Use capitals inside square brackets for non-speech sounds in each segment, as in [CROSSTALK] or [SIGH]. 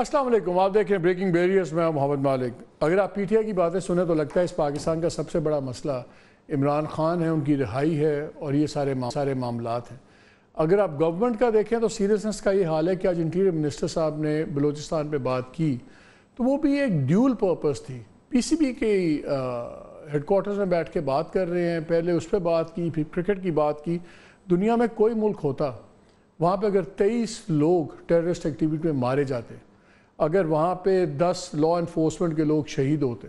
अस्सलाम वालेकुम आप देख रहे हैं ब्रेकिंग बैरियर्स में मोहम्मद मालिक अगर आप पीटीआई की बातें सुने तो लगता है इस पाकिस्तान का सबसे बड़ा मसला इमरान खान है उनकी रिहाई है और ये सारे मा, सारे मामला हैं अगर आप गवर्नमेंट का देखें तो सीरियसनेस का ये हाल है कि आज इंटीरियर मिनिस्टर साहब ने बलूचिस्तान पर बात की तो वो भी एक ड्यूल पर्पज़ थी बी के हेडकोार्टर्स में बैठ के बात कर रहे हैं पहले उस पर बात की फिर क्रिकेट की बात की दुनिया में कोई मुल्क होता वहाँ पर अगर तेईस लोग टेररिस्ट एक्टिविटी में मारे जाते अगर वहाँ पे दस लॉ इन्फोर्समेंट के लोग शहीद होते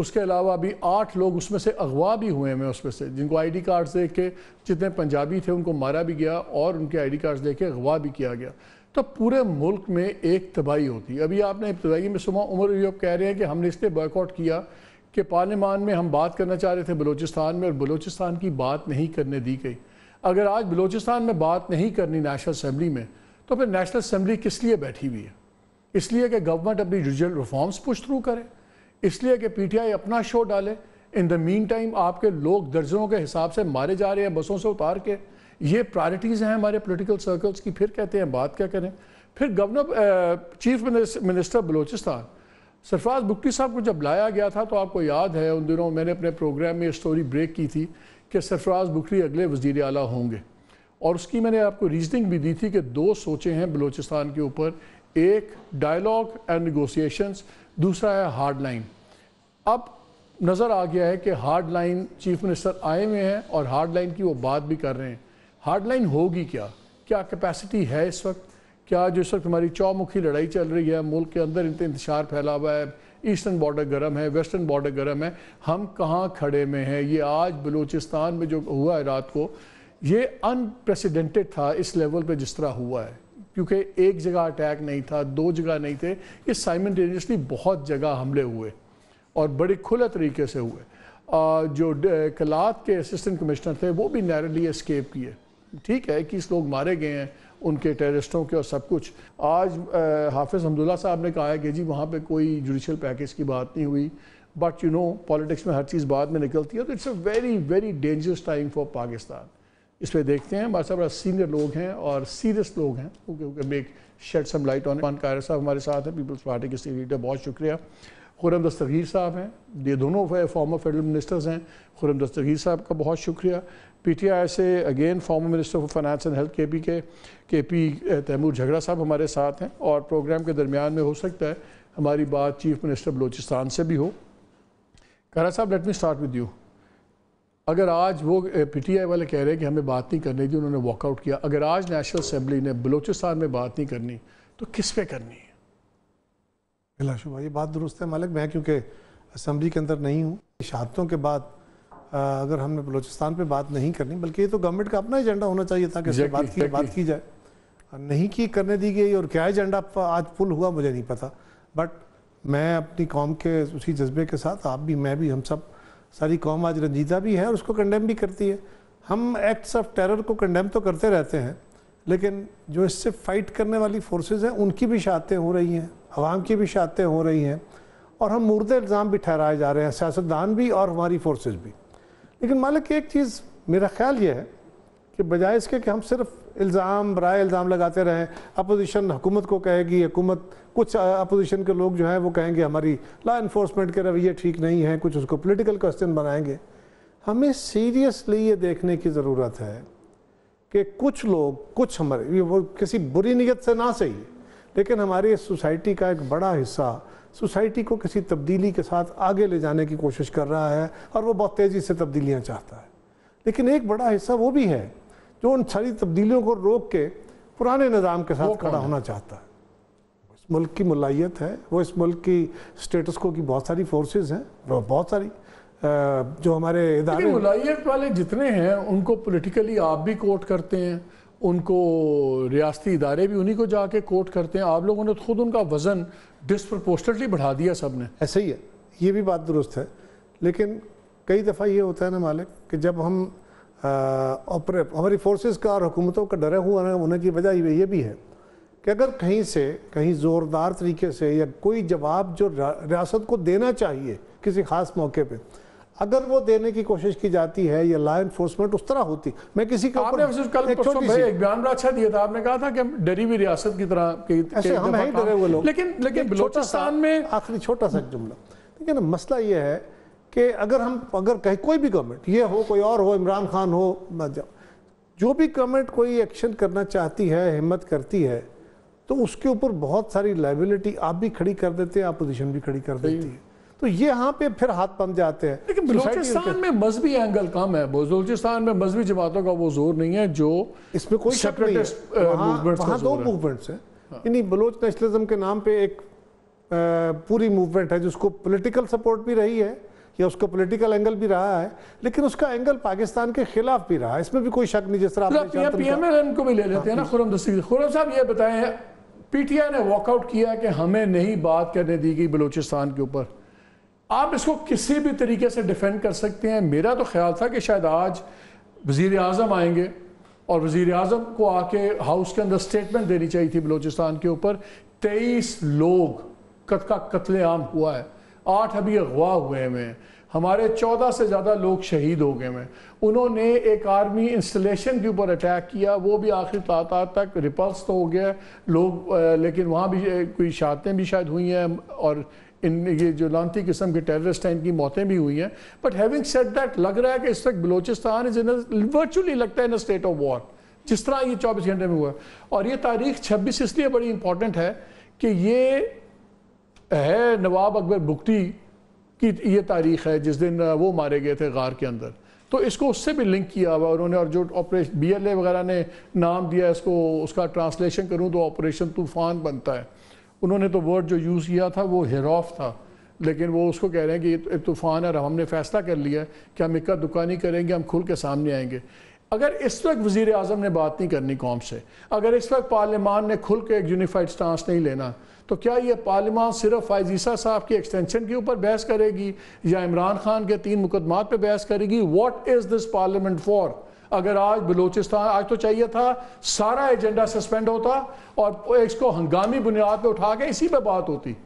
उसके अलावा अभी आठ लोग उसमें से अगवा भी हुए हैं उसमें से जिनको आईडी कार्ड्स दे के जितने पंजाबी थे उनको मारा भी गया और उनके आईडी कार्ड्स दे के अगवा भी किया गया तो पूरे मुल्क में एक तबाही होती है अभी आपने इब्तदाई में सुबह उमर यूब कह रहे हैं कि हमने इसलिए बॉयकॉट किया कि पार्लियामान में हम बात करना चाह रहे थे बलोचिस्तान में और बलोचिस्तान की बात नहीं करने दी गई अगर आज बलोचिस्तान में बात नहीं करनी नेशनल असम्बली में तो फिर नेशनल असम्बली किस लिए बैठी हुई है इसलिए कि गवर्नमेंट अपनी जुडिशल रिफॉर्म्स पुश थ्रू करे इसलिए कि पीटीआई अपना शो डाले इन द मीन टाइम आपके लोग दर्जनों के हिसाब से मारे जा रहे हैं बसों से उतार के ये प्रायरिटीज़ हैं हमारे पोलिटिकल सर्कल्स की फिर कहते हैं बात क्या करें फिर governor chief minister Balochistan Sarfaraz Bugti साहब को जब लाया गया था तो आपको याद है उन दिनों मैंने अपने प्रोग्राम में स्टोरी ब्रेक की थी कि सरफराज बुकटी अगले वजीर अली होंगे और उसकी मैंने आपको रीजनिंग भी दी थी कि दो सोचे हैं बलूचिस्तान के ऊपर एक डायलॉग एंड निगोसिएशंस दूसरा है हार्ड लाइन अब नज़र आ गया है कि हार्ड लाइन चीफ मिनिस्टर आए हुए हैं और हार्ड लाइन की वो बात भी कर रहे हैं हार्ड लाइन होगी क्या क्या कैपेसिटी है इस वक्त क्या जो इस वक्त हमारी चौमुखी लड़ाई चल रही है मुल्क के अंदर इंतजार फैला हुआ है ईस्टर्न बॉर्डर गर्म है वेस्टर्न बॉर्डर गर्म है हम कहाँ खड़े में हैं ये आज बलूचिस्तान में जो हुआ है रात को ये अनप्रेसिडेंटेड था इस लेवल पर जिस तरह हुआ है क्योंकि एक जगह अटैक नहीं था दो जगह नहीं थे ये साइमटेनियसली बहुत जगह हमले हुए और बड़े खुले तरीके से हुए आ, जो कलात के असिस्टेंट कमिश्नर थे वो भी नैरली एस्केप किए ठीक है इक्कीस लोग मारे गए हैं उनके टेररिस्टों के और सब कुछ आज हाफिज हमदुल्ला साहब ने कहा है कि जी वहाँ पे कोई जुडिशल पैकेज की बात नहीं हुई बट यू नो पॉलिटिक्स में हर चीज़ बाद में निकलती है तो it's a very very dangerous time for Pakistan इस पर देखते हैं हमारे साथ बड़ा सीनियर लोग हैं और सीरियस लोग हैं क्योंकि make shed some light on पान कायर साहब हमारे साथ हैं पीपल्स पार्टी के सीनियर लीडर बहुत शुक्रिया खुरम दस्तगीर साहब हैं ये दोनों फॉर्मर फेडरल मिनिस्टर्स हैं खुरम दस्तगीर साहब का बहुत शुक्रिया पी टी आई से again former minister of finance and health के पी के के पी तैमूर झगड़ा साहब हमारे साथ हैं और प्रोग्राम के दरमियान में हो सकता है हमारी बात चीफ मिनिस्टर बलोचिस्तान से भी हो करा साहब let me start with you अगर आज वो पीटीआई वाले कह रहे हैं कि हमें बात नहीं करनी थी उन्होंने वॉकआउट किया अगर आज नेशनल असम्बली ने बलूचिस्तान में बात नहीं करनी तो किस पे करनी है बिलाशुबा ये बात दुरुस्त है मालिक मैं क्योंकि असम्बली के अंदर नहीं हूँ शहादतों के बाद अगर हमने बलोचिस्तान पर बात नहीं करनी बल्कि ये तो गवर्नमेंट का अपना एजेंडा होना चाहिए था कि बात की बात की जाए नहीं की करने दी गई और क्या एजेंडा आज पुल हुआ मुझे नहीं पता बट मैं अपनी कौम के उसी जज्बे के साथ आप भी मैं भी हम सब सारी कौम आज रंजीदा भी है और उसको कंडेम भी करती है हम एक्ट्स ऑफ टेरर को कंडेम तो करते रहते हैं लेकिन जो इससे फ़ाइट करने वाली फोर्सेज हैं उनकी भी शहादतें हो रही हैं आवाम की भी शहादतें हो रही हैं और हम मुर्दे इल्ज़ाम भी ठहराए जा रहे हैं सियासतदान भी और हमारी फोर्सेज भी लेकिन मालिक एक चीज़ मेरा ख्याल ये है कि बजाय इसके कि हम सिर्फ इल्ज़ाम बरए इल्ज़ाम लगाते रहें अपोजिशन हुकूमत को कहेगी हुकूमत कुछ अपोजिशन के लोग जो हैं वो कहेंगे हमारी लॉ इन्फोर्समेंट के रवैये ठीक नहीं हैं कुछ उसको पॉलिटिकल क्वेश्चन बनाएंगे हमें सीरियसली ये देखने की ज़रूरत है कि कुछ लोग कुछ हमारे वो किसी बुरी नीयत से ना सही लेकिन हमारी सोसाइटी का एक बड़ा हिस्सा सोसाइटी को किसी तब्दीली के साथ आगे ले जाने की कोशिश कर रहा है और वो बहुत तेज़ी से तब्दीलियाँ चाहता है लेकिन एक बड़ा हिस्सा वो भी है जो उन सारी तब्दीलियों को रोक के पुराने निज़ाम के साथ खड़ा होना चाहता है मुल्क की मलाइत है वो इस मुल्क की स्टेटस को की बहुत सारी फोर्सेस हैं बहुत सारी जो हमारे इदारे मलाइत वाले जितने हैं उनको पोलिटिकली आप भी कोट करते हैं उनको रियाती इदारे भी उन्हीं को जाके कोट करते हैं आप लोगों ने खुद उनका वज़न डिसप्रपोर्शनली बढ़ा दिया सब ने ऐसा ही है ये भी बात दुरुस्त है लेकिन कई दफ़ा ये होता है ना मालिक कि जब हम ऑपरेट हमारी फोर्सेस का और हुकूमतों का डरा हुआ होने की वजह ये भी है कि अगर कहीं से कहीं ज़ोरदार तरीके से या कोई जवाब जो रियासत को देना चाहिए किसी खास मौके पर अगर वो देने की कोशिश की जाती है या लॉ इन्फोर्समेंट उस तरह होती मैं किसी के आपने कल एक एक बयान अच्छा दिया था आपने कहा था कि हम डरी हुई रियासत की तरह के, ऐसे के हम हैं डरे हुए लोग लेकिन लेकिन बलोचिस्तान में आखिरी छोटा सा जुमला ठीक है ना मसला ये है कि अगर हम अगर कहीं कोई भी गवर्नमेंट ये हो कोई और हो इमरान खान हो जो भी गवर्नमेंट कोई एक्शन करना चाहती है हिम्मत करती है तो उसके ऊपर बहुत सारी लाइबिलिटी आप भी खड़ी कर देते हैं अपोजिशन भी खड़ी कर देती है तो ये यहाँ पे फिर हाथ बन जाते हैं लेकिन बलोचिस्तान में मजहबी एंगल कम है बलोचिस्तान में मजहबी जमातों का वो जोर नहीं है जो इसमें कोई शक है uh, वहाँ दो मूवमेंट्स हैं यानी हाँ। बलोच नेशनलिज्म के नाम पे एक uh, पूरी मूवमेंट है जिसको पॉलिटिकल सपोर्ट भी रही है या उसका पॉलिटिकल एंगल भी रहा है लेकिन उसका एंगल पाकिस्तान के खिलाफ भी रहा है इसमें भी कोई शक नहीं जिस तरह पीएमएलएन को भी ले लेते हैं ना हाँ, खुरम दस्ती खुरम साहब ये बताएं पीटीआई ने वॉकआउट किया कि हमें नहीं बात करने दी गई बलूचिस्तान के ऊपर आप इसको किसी भी तरीके से डिफेंड कर सकते हैं मेरा तो ख्याल था कि शायद आज वज़ी अजम आएंगे और वजीर अजम को आके हाउस के अंदर स्टेटमेंट देनी चाहिए थी बलूचिस्तान के ऊपर तेईस लोग कत का कत्लेआम हुआ है आठ अभी अगवा हुए हुए हैं हमारे 14 से ज़्यादा लोग शहीद हो गए हैं उन्होंने एक आर्मी इंस्टॉलेशन के ऊपर अटैक किया वो भी आखिर तादाद तक रिपल्स तो हो गया लोग लेकिन वहाँ भी कोई शहादतें भी शायद हुई हैं और इन ये जो लानती किस्म के टेररिस्ट हैं इनकी मौतें भी हुई हैं बट हैविंग सेट दैट लग रहा है कि इस वक्त बलोचिस्तान इज इन वर्चुअली लगता है इन स्टेट ऑफ वॉर जिस तरह ये चौबीस घंटे में हुआ और ये तारीख छब्बीस इसलिए बड़ी इंपॉर्टेंट है कि ये है नवाब अकबर बुगटी कि ये तारीख है जिस दिन वो मारे गए थे गार के अंदर तो इसको उससे भी लिंक किया हुआ उन्होंने और जो ऑपरेशन बी एल ए वगैरह ने नाम दिया इसको उसका ट्रांसलेशन करूँ तो ऑपरेशन तूफान बनता है उन्होंने तो वर्ड जो यूज़ किया था वो हेरॉफ था लेकिन वो उसको कह रहे हैं कि ये तूफ़ान है और हमने फ़ैसला कर लिया है कि हम इक्का दुकानी करेंगे हम खुल के सामने आएंगे अगर इस वक्त वजीर अजम ने बात नहीं करनी कौम से अगर इस वक्त पार्लियामान ने खुल के एक यूनिफाइड स्टांस नहीं लेना तो क्या ये पार्लियामान सिर्फ फायजीसा साहब के एक्सटेंशन के ऊपर बहस करेगी या इमरान खान के तीन मुकदमात पर बहस करेगी what is this parliament for अगर आज बलोचिस्तान आज तो चाहिए था सारा एजेंडा सस्पेंड होता और इसको हंगामी बुनियाद पर उठा के इसी पे बात होती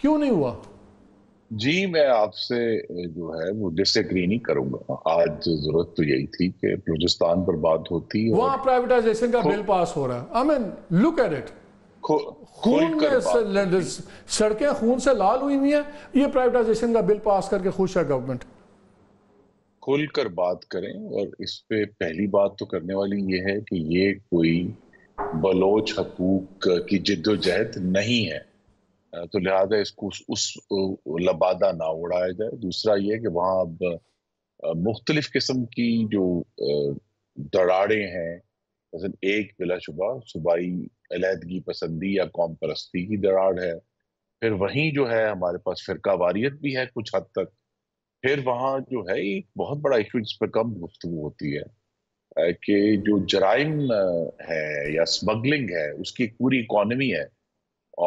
क्यों नहीं हुआ जी मैं आपसे जो है वो डिसएग्री नहीं करूंगा आज जरूरत तो यही थी कि बलोचिस्तान पर बात होती वहां प्राइवेटाइजेशन का बिल पास हो रहा है I mean look at it खून में सिलेंडर्स सड़कें खून से लाल हुई हुई हैं ये प्राइवेटाइजेशन का बिल पास करके खुश है गवर्नमेंट खुल कर बात करें और इस पे पहली बात तो करने वाली ये है कि ये कोई बलोच हकूक की जिद्दोजहद नहीं है तो लिहाजा इसको उस, उस लबादा ना उड़ाया जाए दूसरा ये कि वहाँ अब मुख्तलिफ किस्म की जो दराड़ें हैं जैसे एक बिलाशुबा सूबाई अलीहदगी पसंदी या कौम परस्ती की दराड़ है फिर वहीं जो है हमारे पास फिरका वारियत भी है कुछ हद तक फिर वहाँ जो है एक बहुत बड़ा इशू जिस पर कम गुफ्तु होती है कि जो जराइम है या स्मगलिंग है उसकी पूरी इकोनमी है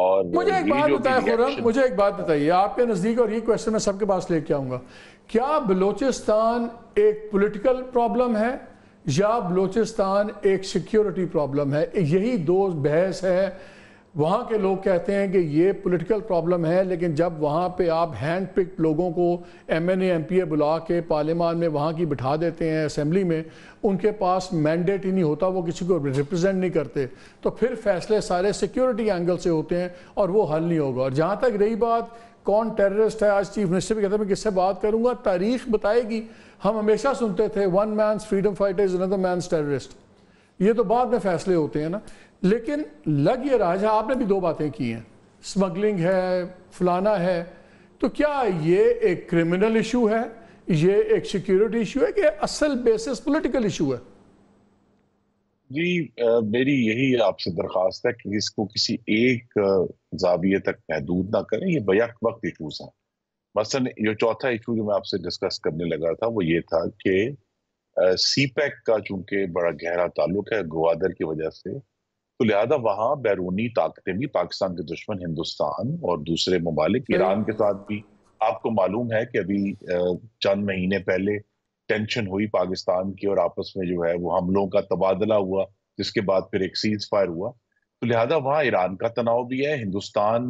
और मुझे एक बात बताइए खुर्रम मुझे एक बात बताइए आपके नज़दीक और ये क्वेश्चन मैं सबके पास लेके आऊंगा क्या बलोचिस्तान एक पॉलिटिकल प्रॉब्लम है या बलूचिस्तान एक सिक्योरिटी प्रॉब्लम है यही दो बहस है वहाँ के लोग कहते हैं कि ये पॉलिटिकल प्रॉब्लम है लेकिन जब वहाँ पे आप हैंड पिक लोगों को M N M P A बुला के पार्लियामान में वहाँ की बिठा देते हैं असम्बली में उनके पास मैंडेट ही नहीं होता वो किसी को रिप्रेजेंट नहीं करते तो फिर फैसले सारे सिक्योरिटी एंगल से होते हैं और वो हल नहीं होगा और जहाँ तक रही बात कौन टेररिस्ट है आज चीफ मिनिस्टर भी कहते हैं मैं किससे बात करूंगा तारीख बताएगी हम हमेशा सुनते थे one man freedom fighter is another man terrorist ये तो बाद में फैसले होते हैं ना लेकिन लग ये रहा है आपने भी दो बातें की हैं स्मगलिंग है फलाना है तो क्या ये एक क्रिमिनल इशू है ये एक सिक्योरिटी इशू है कि असल बेसिस पॉलिटिकल इशू है जी मेरी यही आपसे दरख्वास्त है कि इसको किसी एक जाविये तक महदूद ना करें ये बैक वक्त इशूज हैं मसलन जो चौथा इशू जो मैं आपसे डिस्कस करने लगा था वो ये था कि सी पैक e का चूंकि बड़ा गहरा ताल्लुक है गवादर की वजह से तो लिहाजा वहाँ बैरूनी ताकतें भी पाकिस्तान के दुश्मन हिंदुस्तान और दूसरे ममालिक हम्म। ईरान के साथ भी आपको मालूम है कि अभी चंद महीने पहले टेंशन हुई पाकिस्तान की और आपस में जो है वो हमलों का तबादला हुआ जिसके बाद फिर एक सीज फायर हुआ तो लिहाजा वहाँ ईरान का तनाव भी है हिंदुस्तान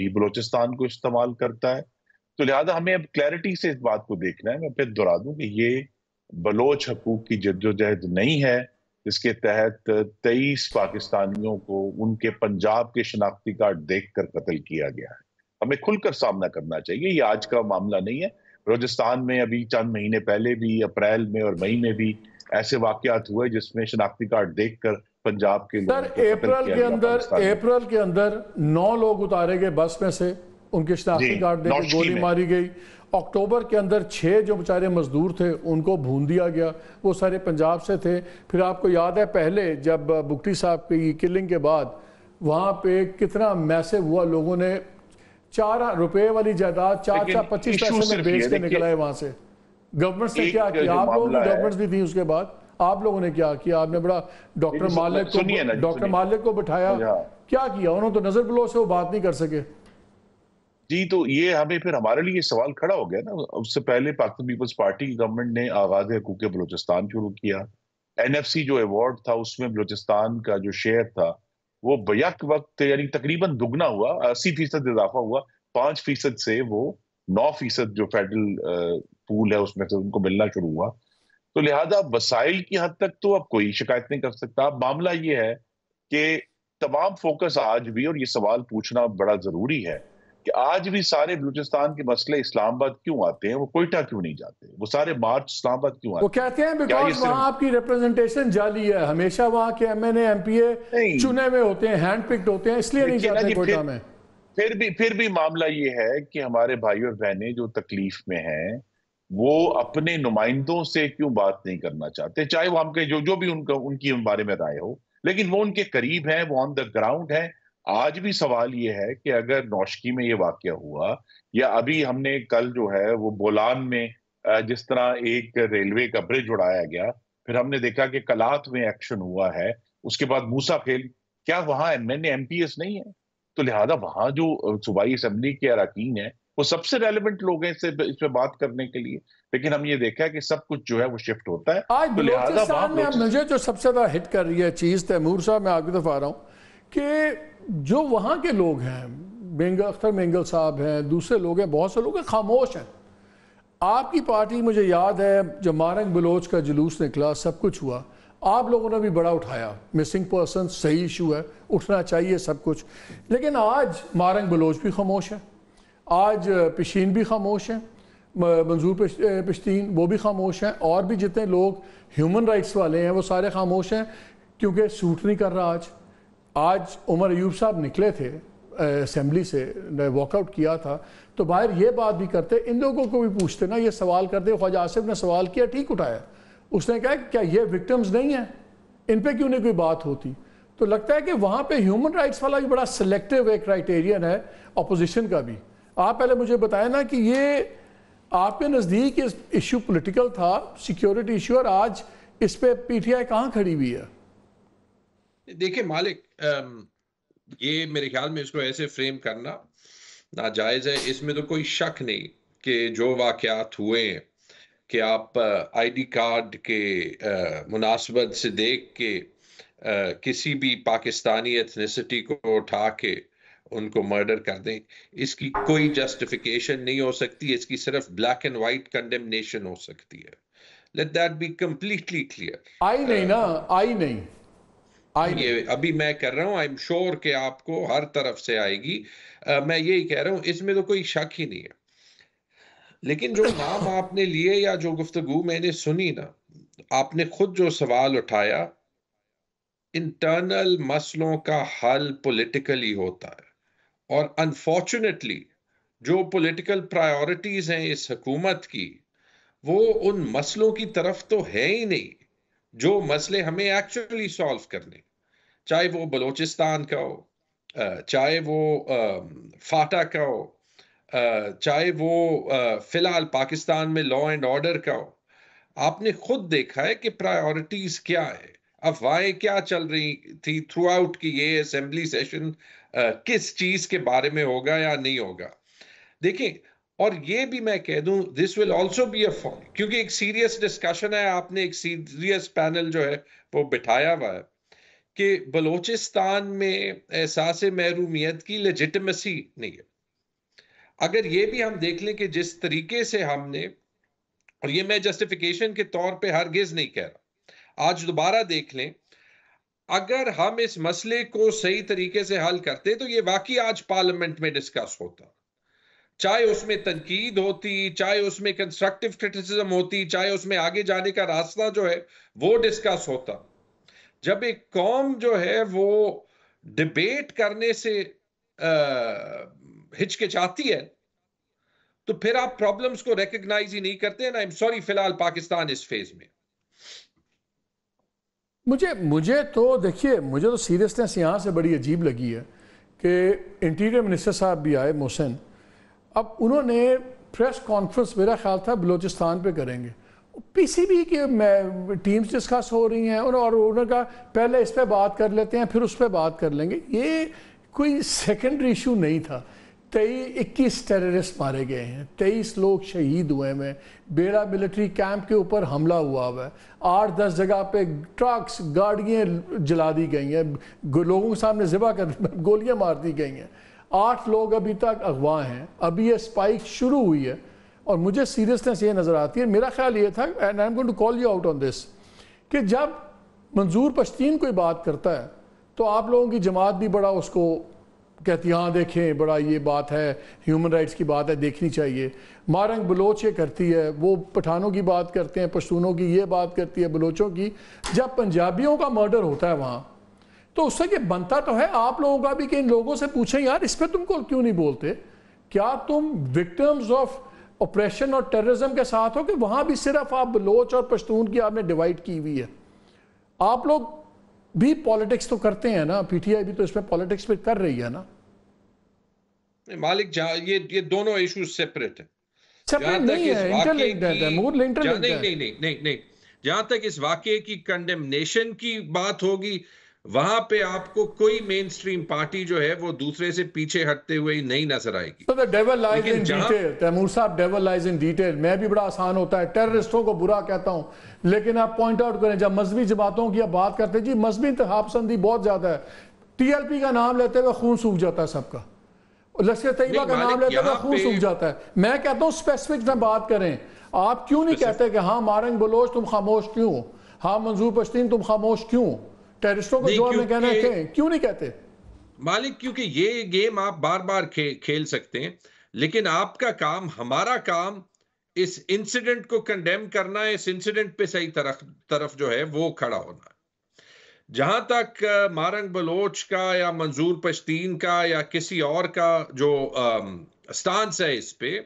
भी बलोचिस्तान को इस्तेमाल करता है तो लिहाजा हमें अब क्लैरिटी से इस बात को देखना है मैं फिर दोहरा दूँ कि ये बलोच हकूक की जद्दोजहद नहीं है जिसके तहत तेईस पाकिस्तानियों को उनके पंजाब के शनाख्ती कार्ड देख कर कत्ल किया गया है हमें खुलकर सामना करना चाहिए ये आज का मामला नहीं है रोजस्तान में अभी चंद महीने पहले भी अप्रैल में और मई में भी ऐसे वाकत हुए जिसमें शनाख्ती कार्ड देख कर पंजाब के सर अप्रैल के अंदर अप्रैल के अंदर नौ लोग उतारे गए बस में से उनके शनाख्ती कार्ड देख गोली मारी गई अक्टूबर के अंदर छः जो बेचारे मजदूर थे उनको भून दिया गया वो सारे पंजाब से थे फिर आपको याद है पहले जब बुकटी साहब की किलिंग के बाद वहाँ पे कितना मैसेव हुआ लोगों ने चार रुपए वाली जायदाद चार चार पच्चीस पैसे में बेच के निकला है वहां से गवर्नमेंट से क्या किया आप लोगों की गवर्नमेंट भी थी उसके बाद आप लोगों ने क्या किया आपने बड़ा डॉक्टर मालिक को डॉक्टर मालिक को बिठाया अच्छा। क्या किया उन्होंने तो नजर बलो से वो बात नहीं कर सके जी तो ये हमें फिर हमारे लिए सवाल खड़ा हो गया ना उससे पहले पाकिस्तान पीपल्स पार्टी की गवर्नमेंट ने आगाज हकूक बलोचिस्तान शुरू किया एनएफसी जो अवार्ड था उसमें बलोचिस्तान का जो शेयर था वो बयक वक्त यानी तकरीबन दुगना हुआ अस्सी फीसद इजाफा हुआ पांच फीसद से वो नौ फीसद जो फेडरल पूल है उसमें से उनको मिलना शुरू हुआ तो लिहाजा वसाइल की हद तक तो अब कोई शिकायत नहीं कर सकता मामला ये है कि तमाम फोकस आज भी और ये सवाल पूछना बड़ा जरूरी है कि आज भी सारे बलूचिस्तान के मसले इस्लामाबाद क्यों आते हैं वो कोयटा क्यों नहीं जाते वो सारे मार्च इस्लामाबाद क्यों आते वो कहते हैं बिकॉज वहाँ आपकी रिप्रेजेंटेशन जाली है हमेशा वहां के M N M P A चुने हुए होते हैं हैंड पिक्ड होते हैं इसलिए नहीं जाते कोयटा में फिर भी फिर भी मामला ये है कि हमारे भाई और बहनें जो तकलीफ में हैं वो अपने नुमाइंदों से क्यों बात नहीं करना चाहते चाहे वो हम कहें जो जो भी उनका उनकी बारे में राय हो लेकिन वो उनके करीब हैं वो ऑन द ग्राउंड हैं आज भी सवाल ये है कि अगर नौशकी में ये वाक्य हुआ या अभी हमने कल जो है वो बोलान में जिस तरह एक रेलवे का ब्रिज उड़ाया गया फिर हमने देखा कि कलात में एक्शन हुआ है उसके बाद मूसा फेल क्या वहां पी एमपीएस नहीं है तो लिहाजा वहां जो सूबाई असम्बली के अरकान है वो सबसे रेलिवेंट लोग हैं इससे इस पे बात करने के लिए लेकिन हम ये देखा है कि सब कुछ जो है वो शिफ्ट होता है आज तो लिहाजा में मुझे जो सबसे ज्यादा हिट कर रही है चीज तैमूर साहब मैं आपकी तो दफा आ रहा हूँ कि जो वहाँ के लोग हैं बेंगल अख्तर मेंगल साहब हैं दूसरे लोग हैं बहुत से लोग हैं खामोश हैं आपकी पार्टी मुझे याद है जब मारंग बलोच का जुलूस निकला सब कुछ हुआ आप लोगों ने भी बड़ा उठाया मिसिंग पर्सन सही इशू है उठना चाहिए सब कुछ लेकिन आज मारंग बलोच भी खामोश है आज पिशीन भी खामोश हैं मंजूर पश्तीन वो भी खामोश हैं और भी जितने लोग ह्यूमन राइट्स वाले हैं वो सारे खामोश हैं क्योंकि सूट नहीं कर रहा आज आज उमर अयूब साहब निकले थे असम्बली से वॉकआउट किया था तो बाहर ये बात भी करते इन लोगों को भी पूछते ना ये सवाल करते ख्वाजा आसिफ ने सवाल किया ठीक उठाया उसने कहा क्या ये विक्टम्स नहीं हैं इन पर क्यों नहीं कोई बात होती तो लगता है कि वहाँ पे ह्यूमन राइट्स वाला भी बड़ा सिलेक्टिव एक क्राइटेरियन है अपोजिशन का भी आप पहले मुझे बताएं ना कि ये आपके नज़दीक इस इशू पॉलिटिकल था सिक्योरिटी इशू और आज इस पर पीटीआई कहाँ खड़ी हुई है देखिए मालिक ये मेरे ख्याल में इसको ऐसे फ्रेम करना नाजायज़ है इसमें तो कोई शक नहीं कि जो वाकयात हुए हैं कि आप आईडी कार्ड के मुनासबत से देख के आ, किसी भी पाकिस्तानी एथनिसिटी को उठा के उनको मर्डर कर दें इसकी कोई जस्टिफिकेशन नहीं हो सकती इसकी सिर्फ ब्लैक एंड वाइट कंडेमनेशन हो सकती है let that be completely clear आई नहीं ना आई नहीं ये अभी मैं कर रहा हूँ आई एम श्योर कि आपको हर तरफ से आएगी आ, मैं यही कह रहा हूँ इसमें तो कोई शक ही नहीं है लेकिन जो नाम आपने लिए या जो गुफ्तगु मैंने सुनी ना आपने खुद जो सवाल उठाया इंटरनल मसलों का हल पॉलिटिकली होता है और अनफॉर्चुनेटली जो पॉलिटिकल प्रायोरिटीज हैं इस हकूमत की वो उन मसलों की तरफ तो है ही नहीं जो मसले हमें एक्चुअली सॉल्व करने चाहे वो बलोचिस्तान का हो चाहे वो फाटा का हो चाहे वो फिलहाल पाकिस्तान में लॉ एंड ऑर्डर का हो आपने खुद देखा है कि प्रायोरिटीज क्या है अफवाहें क्या चल रही थी थ्रू आउट की ये असेंबली सेशन किस चीज के बारे में होगा या नहीं होगा देखिए और ये भी मैं कह दूं this will also be a form क्योंकि एक सीरियस डिस्कशन है आपने एक सीरियस पैनल जो है वो बिठाया हुआ है कि बलोचिस्तान में एहसास महरूमियत की लेजिटमेसी नहीं है अगर ये भी हम देख लें कि जिस तरीके से हमने और ये मैं जस्टिफिकेशन के तौर पे हरगिज नहीं कह रहा आज दोबारा देख लें अगर हम इस मसले को सही तरीके से हल करते तो ये वाकई आज पार्लियामेंट में डिस्कस होता चाहे उसमें तनकीद होती चाहे उसमें कंस्ट्रक्टिव क्रिटिसिज्म होती चाहे उसमें आगे जाने का रास्ता जो है वो डिस्कस होता जब एक कौम जो है वो डिबेट करने से हिचकिचाती है तो फिर आप प्रॉब्लम्स को रिकग्नाइज ही नहीं करते ना आई एम सॉरी फिलहाल पाकिस्तान इस फेज में मुझे मुझे तो देखिए मुझे तो सीरियसनेस यहाँ से बड़ी अजीब लगी है कि इंटीरियर मिनिस्टर साहब भी आए मोहसिन अब उन्होंने प्रेस कॉन्फ्रेंस मेरा ख्याल था बलूचिस्तान पे करेंगे पीसीबी की टीम्स डिस्कस हो रही हैं और उन्होंने कहा पहले इस पर बात कर लेते हैं फिर उस पर बात कर लेंगे ये कोई सेकेंडरी इशू नहीं था तेई इक्कीस टेररिस्ट मारे गए हैं तेईस लोग शहीद हुए हैं बेड़ा मिलिट्री कैंप के ऊपर हमला हुआ हुआ है आठ दस जगह पे ट्रक्स गाड़ियाँ जला दी गई हैं लोगों के सामने ज़िबा कर गोलियाँ मार दी गई हैं आठ लोग अभी तक अगवा हैं अभी ये स्पाइक शुरू हुई है और मुझे सीरियसनेस ये नज़र आती है मेरा ख्याल ये था and I am going to call you out on this कि जब मंजूर पश्तीन कोई बात करता है तो आप लोगों की जमात भी बड़ा उसको कहती हाँ देखें बड़ा ये बात है ह्यूमन राइट्स की बात है देखनी चाहिए मारंग बलोच ये करती है वो पठानों की बात करते हैं पश्तूनों की ये बात करती है बलोचों की जब पंजाबियों का मर्डर होता है वहाँ तो उससे ये बनता तो है आप लोगों का भी कि इन लोगों से पूछें यार इस पर तुमको क्यों नहीं बोलते क्या तुम विक्टम्स ऑफ ऑपरेशन और टेररिज्म के साथ हो कि वहां भी सिर्फ आप बलोच और पश्तून की आपने डिवाइड की हुई है आप लोग भी पॉलिटिक्स तो करते हैं ना पीटीआई भी तो इसमें पॉलिटिक्स पे कर रही है ना मालिक ये ये दोनों इश्यूज सेपरेट है सेपरेट तो नहीं है इंटरलिंक्ड है मोर इंटरलिंक्ड नहीं नहीं नहीं नहीं जहां तक इस वाक्य की कंडेमनेशन की बात होगी वहां पे आपको कोई मेन स्ट्रीम पार्टी जो है वो दूसरे से पीछे हटते हुए नहीं नजर आएगी तो devil lies in detail Taimur साहब डेवल लाइज इन डिटेल मैं भी बड़ा आसान होता है टेररिस्टों को बुरा कहता हूं लेकिन आप पॉइंट आउट करें जब मजहबी जमातों की आप बात करते जी मजहबी इंतहापसंदी बहुत ज्यादा है टीएलपी का नाम लेते हुए खून सूख जाता है सबका लश्कर तैयबा का नाम लेते हुए खून सूख जाता है मैं कहता हूँ स्पेसिफिक में बात करें आप क्यों नहीं कहते कि हाँ मारंग बलोच तुम खामोश क्यों हाँ मंजूर पश्तीन तुम खामोश क्यों टेरिस्टों को जोर में कहना है क्यों नहीं कहते मालिक क्योंकि ये गेम आप बार बार खे, खेल सकते हैं लेकिन आपका काम हमारा काम इस इंसिडेंट को कंडेम करना है इस इंसिडेंट पे सही तरफ तरफ जो है वो खड़ा होना जहां तक मारंग बलोच का या मंजूर पश्तीन का या किसी और का जो स्टांस है इस पे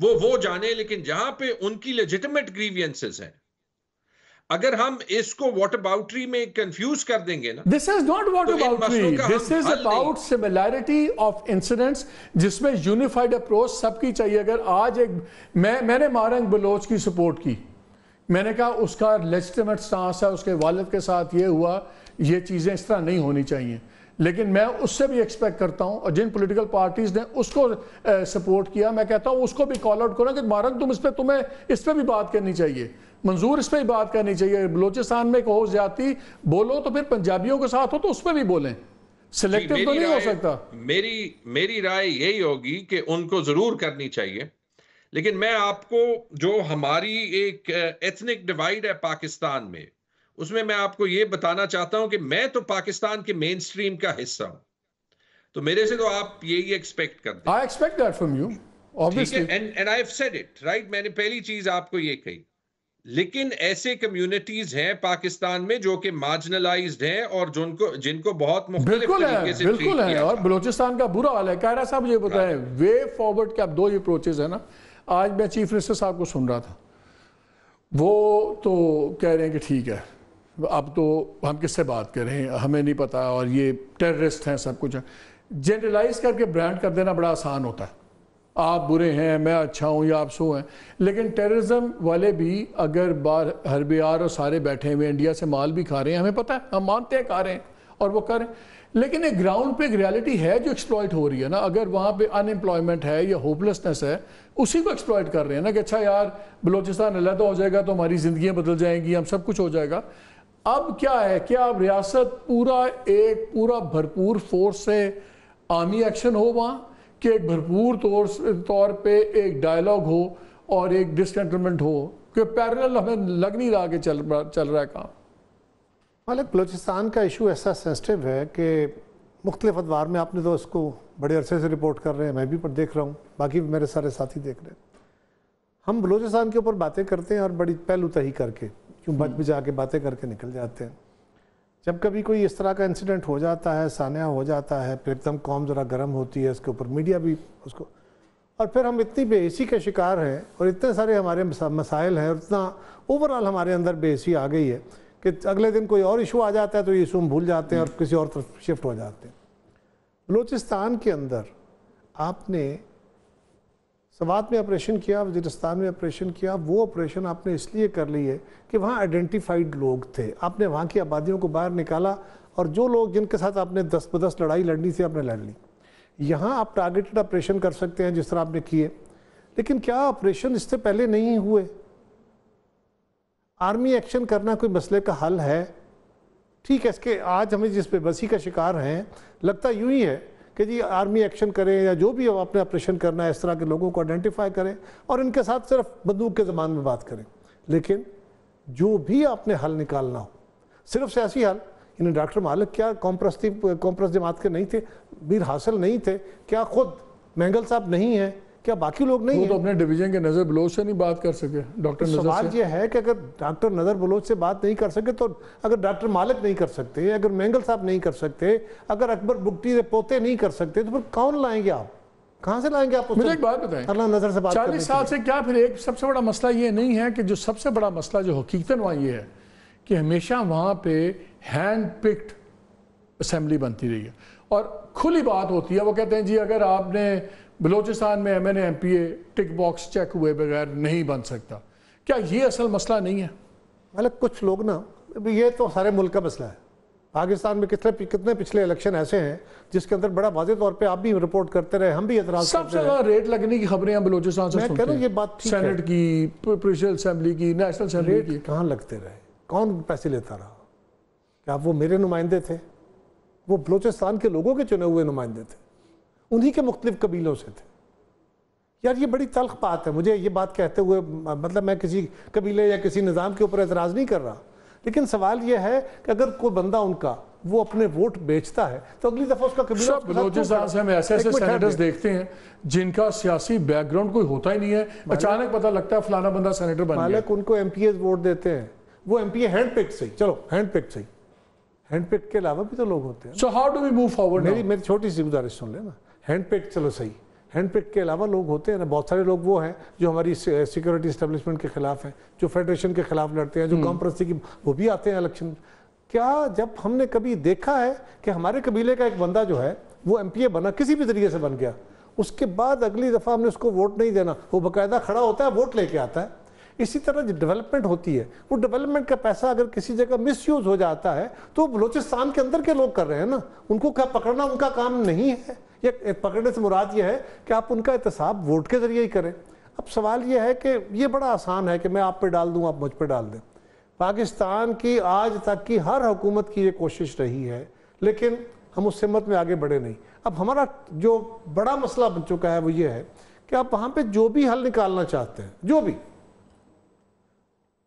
वो वो जाने लेकिन जहां पे उनकी लेजिटिमेट ग्रीवियंसेस हैं अगर हम इसको वाटर बाउटरी में कंफ्यूज कर देंगे ना this is not water boundary this is about similarity of incidents जिसमें यूनिफाइड अप्रोच सबकी चाहिए अगर आज एक मैं मैंने मारंग बलोच की सपोर्ट की मैंने कहा उसका लेजिटिमेट स्टांस है उसके वालद के साथ ये हुआ ये चीज़ें इस तरह नहीं होनी चाहिए लेकिन मैं उससे भी एक्सपेक्ट करता हूं और जिन पॉलिटिकल पार्टीज ने उसको सपोर्ट किया मैं कहता हूं उसको भी कॉल आउट करो कि मारक तुम इस पर तुम्हें इस पर भी बात करनी चाहिए मंजूर इस पर भी बात करनी चाहिए बलोचिस्तान में हो जाती बोलो तो फिर पंजाबियों के साथ हो तो उस पर भी बोलें सिलेक्टिव तो नहीं हो सकता मेरी मेरी राय यही होगी कि उनको जरूर करनी चाहिए लेकिन मैं आपको जो हमारी एक एथनिक डिवाइड है पाकिस्तान में उसमें मैं आपको ये बताना चाहता हूं कि मैं तो पाकिस्तान के मेन स्ट्रीम का हिस्सा हूं तो मेरे से तो आप यही एक्सपेक्ट करते I expect that from you and and I have said it right मैंने पहली चीज आपको ये कही लेकिन ऐसे कम्युनिटीज हैं पाकिस्तान में जो कि मार्जिनलाइज हैं और जिनको जिनको बहुत बिल्कुल है, से बिल्कुल है और बलोचिस्तान का बुरा हाल है कायरा साहब ये बताएं वे फॉरवर्ड के अब दो ये अप्रोचेज है ना आज मैं चीफ मिनिस्टर साहब को सुन रहा था वो तो कह रहे हैं कि ठीक है अब तो हम किससे बात करें हमें नहीं पता और ये टेररिस्ट हैं सब कुछ जनरलाइज करके ब्रांड कर देना बड़ा आसान होता है आप बुरे हैं मैं अच्छा हूँ या आप सो हैं लेकिन टेररिज्म वाले भी अगर बार बिहार और सारे बैठे हुए इंडिया से माल भी खा रहे हैं हमें पता है हम मानते हैं खा रहे हैं और वो करें लेकिन एक ग्राउंड पे एक रियलिटी है जो एक्सप्लॉयट हो रही है ना अगर वहाँ पे अनएम्प्लॉयमेंट है या होपलेसनेस है उसी को एक्सप्लॉयट कर रहे हैं ना कि अच्छा यार बलोचिस्तान अलहदा हो जाएगा तो हमारी जिंदगी बदल जाएंगी हम सब कुछ हो जाएगा अब क्या है कि अब रियासत पूरा एक पूरा भरपूर फोर्स से आर्मी एक्शन हो वहाँ कि एक भरपूर तौर तौर पे एक डायलॉग हो और एक डिसकंटमेंट हो कि पैरल हमें लग नहीं रहा कि चल चल रहा है काम मालिक बलोचिस्तान का इशू ऐसा सेंसिटिव है कि मुख्तलिफ अदवार में आपने तो इसको बड़े अरसे से रिपोर्ट कर रहे हैं मैं भी पर देख रहा हूँ बाकी भी मेरे सारे साथी देख रहे हैं हम बलोचिस्तान के ऊपर बातें करते हैं और बड़ी पहलू तही करके क्यों बच भी हम्म। जाके बातें करके निकल जाते हैं जब कभी कोई इस तरह का इंसिडेंट हो जाता है सान्या हो जाता है फिर एकदम कॉम ज़रा गर्म होती है उसके ऊपर मीडिया भी उसको और फिर हम इतनी बेसी के शिकार हैं और इतने सारे हमारे मसाइल हैं और इतना ओवरऑल हमारे अंदर बेसी आ गई है कि अगले दिन कोई और इशू आ जाता है तो ये इशू हम भूल जाते हैं और हम्म। किसी और तरफ शिफ्ट हो जाते हैं बलूचिस्तान के अंदर आपने सवात में ऑपरेशन किया वजीरस्तान में ऑपरेशन किया वो ऑपरेशन आपने इसलिए कर लिए कि वहाँ आइडेंटिफाइड लोग थे आपने वहाँ की आबादियों को बाहर निकाला और जो लोग जिनके साथ आपने दस बदस लड़ाई लड़नी थी आपने लड़ ली यहाँ आप टारगेटेड ऑपरेशन कर सकते हैं जिस तरह आपने किए लेकिन क्या ऑपरेशन इससे पहले नहीं हुए आर्मी एक्शन करना कोई मसले का हल है ठीक है इसके आज हमें जिस बेबसी का शिकार हैं लगता यूं ही है कि जी आर्मी एक्शन करें या जो भी अपने ऑपरेशन करना है इस तरह के लोगों को आइडेंटिफाई करें और इनके साथ सिर्फ बंदूक के ज़मान में बात करें लेकिन जो भी आपने हल निकालना हो सिर्फ सियासी हल इन्हें डॉक्टर मालिक क्या कॉम्प्रस्ती कॉम्प्रस जमात के नहीं थे वीर हासिल नहीं थे क्या खुद मैंगल साहब नहीं हैं क्या बाकी लोग नहीं तो, तो अपने डिवीजन के नजर बलोच से नहीं बात कर सके डॉक्टर तो सवाल ये है कि अगर डॉक्टर नजर बलोच से बात नहीं कर सके तो अगर डॉक्टर मालिक नहीं कर सकते अगर मैंगल साहब नहीं कर सकते अगर अकबर बुगटी से पोते नहीं कर सकते तो फिर कौन लाएंगे आप कहाँ से लाएंगे आप मुझे एक बात बताएं अल्लाह नजर से बात चालीस साल से क्या फिर एक सबसे बड़ा मसला ये नहीं है कि जो सबसे बड़ा मसला जो हकीकतन वहाँ ये है कि हमेशा वहाँ पे हैंड पिक्ड असेंबली बनती रही है और खुली बात होती है वो कहते हैं जी अगर आपने बलोचिस्तान में M N M P A tick box check हुए बगैर नहीं बन सकता क्या ये असल मसला नहीं है मतलब कुछ लोग ना ये तो सारे मुल्क का मसला है पाकिस्तान में कितने कितने पिछले इलेक्शन ऐसे हैं जिसके अंदर बड़ा वाजे तौर पे आप भी रिपोर्ट करते रहे हम भी एतराज सबसे ज्यादा रेट लगने की खबरें हम बलोचिस्तान से सुनते हैं। ये बात ठीक की प्रेशर असेंबली की नेशनल असेंबली की कहाँ लगते रहे कौन पैसे लेता रहा क्या वो मेरे नुमाइंदे थे वो बलोचिस्तान के लोगों के चुने हुए नुमाइंदे थे उन्हीं के मुख्तलिफ कबीलों से थे यार ये बड़ी तलख बात है मुझे ये बात कहते हुए मतलब मैं किसी कबीले या किसी निज़ाम के ऊपर एतराज़ नहीं कर रहा लेकिन सवाल ये है कि अगर कोई बंदा उनका वो अपने वोट बेचता है तो अगली दफ़ा उसका कबीला हम ऐसे ऐसे सेनेटर्स देखते हैं जिनका सियासी बैकग्राउंड कोई होता ही नहीं है अचानक पता लगता है फलाना बंदा सेनेटर बन गया उनको एम वोट देते हैं वो एम पी हैंड पिक सही चलो हैंड पिक सही हैंड पिक के अलावा भी तो लोग होते हैं so how do we move forward मेरी मेरी छोटी सी गुजारिश सुन लेना हैंड चलो सही हैंड के अलावा लोग होते हैं ना बहुत सारे लोग वो हैं जो हमारी सिक्योरिटी इस्टेब्लिशमेंट के खिलाफ हैं जो फेडरेशन के खिलाफ लड़ते हैं जो हम्म। कम प्रस्ती की वो भी आते हैं इलेक्शन क्या जब हमने कभी देखा है कि हमारे कबीले का एक बंदा जो है वो एम बना किसी भी तरीके से बन गया उसके बाद अगली दफ़ा हमने उसको वोट नहीं देना वो बाकायदा खड़ा होता है वोट लेके आता है इसी तरह जो डेवलपमेंट होती है वो डेवलपमेंट का पैसा अगर किसी जगह मिसयूज हो जाता है तो बलूचिस्तान के अंदर के लोग कर रहे हैं ना उनको क्या पकड़ना उनका काम नहीं है ये पकड़ने से मुराद ये है कि आप उनका एहतसाब वोट के ज़रिए ही करें अब सवाल ये है कि ये बड़ा आसान है कि मैं आप पे डाल दूँ आप मुझ पर डाल दें पाकिस्तान की आज तक की हर हुकूमत की ये कोशिश रही है लेकिन हम उस हिम्मत में आगे बढ़े नहीं अब हमारा जो बड़ा मसला बन चुका है वो ये है कि आप वहाँ पर जो भी हल निकालना चाहते हैं जो भी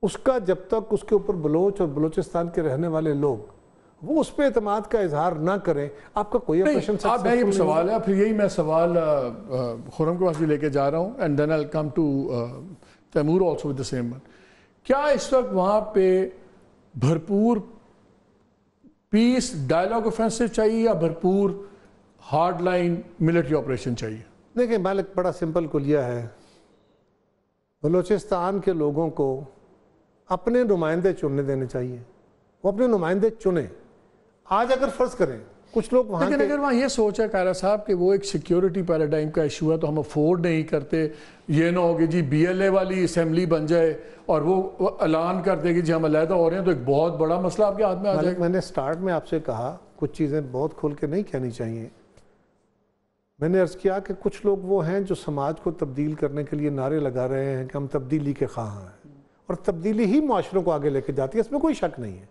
उसका जब तक उसके ऊपर बलोच और बलोचिस्तान के रहने वाले लोग वो उस पर अतमाद का इजहार ना करें आपका कोई ऑपरेशन आप यही सवाल है फिर यही मैं सवाल खुरम के पास भी लेके जा रहा हूँ and then I come to Taimur also with the same one क्या इस वक्त वहाँ पे भरपूर पीस डायलॉग ऑफेंसिव चाहिए या भरपूर हार्ड लाइन मिलिट्री ऑपरेशन चाहिए देखिए मालिक बड़ा सिंपल कुलिया है बलोचिस्तान के लोगों को अपने नुमाइंदे चुनने देने चाहिए वो अपने नुमाइंदे चुने आज अगर फर्ज करें कुछ लोग वहां लेकिन अगर वहां ये सोच है कारा साहब कि वो एक सिक्योरिटी पैराडाइम का इशू है तो हम अफोर्ड नहीं करते ये ना हो कि जी बीएलए वाली असेंबली बन जाए और वो ऐलान कर दे कि जी हम अलहदा हो रहे हैं तो एक बहुत बड़ा मसला आपके हाथ में आ जाएगा मैंने स्टार्ट में आपसे कहा कुछ चीज़ें बहुत खुल के नहीं कहनी चाहिए मैंने अर्ज़ किया कि कुछ लोग वो हैं जो समाज को तब्दील करने के लिए नारे लगा रहे हैं कि हम तब्दीली के खां हैं और तब्दीली ही माशरों को आगे लेके जाती है इसमें कोई शक नहीं है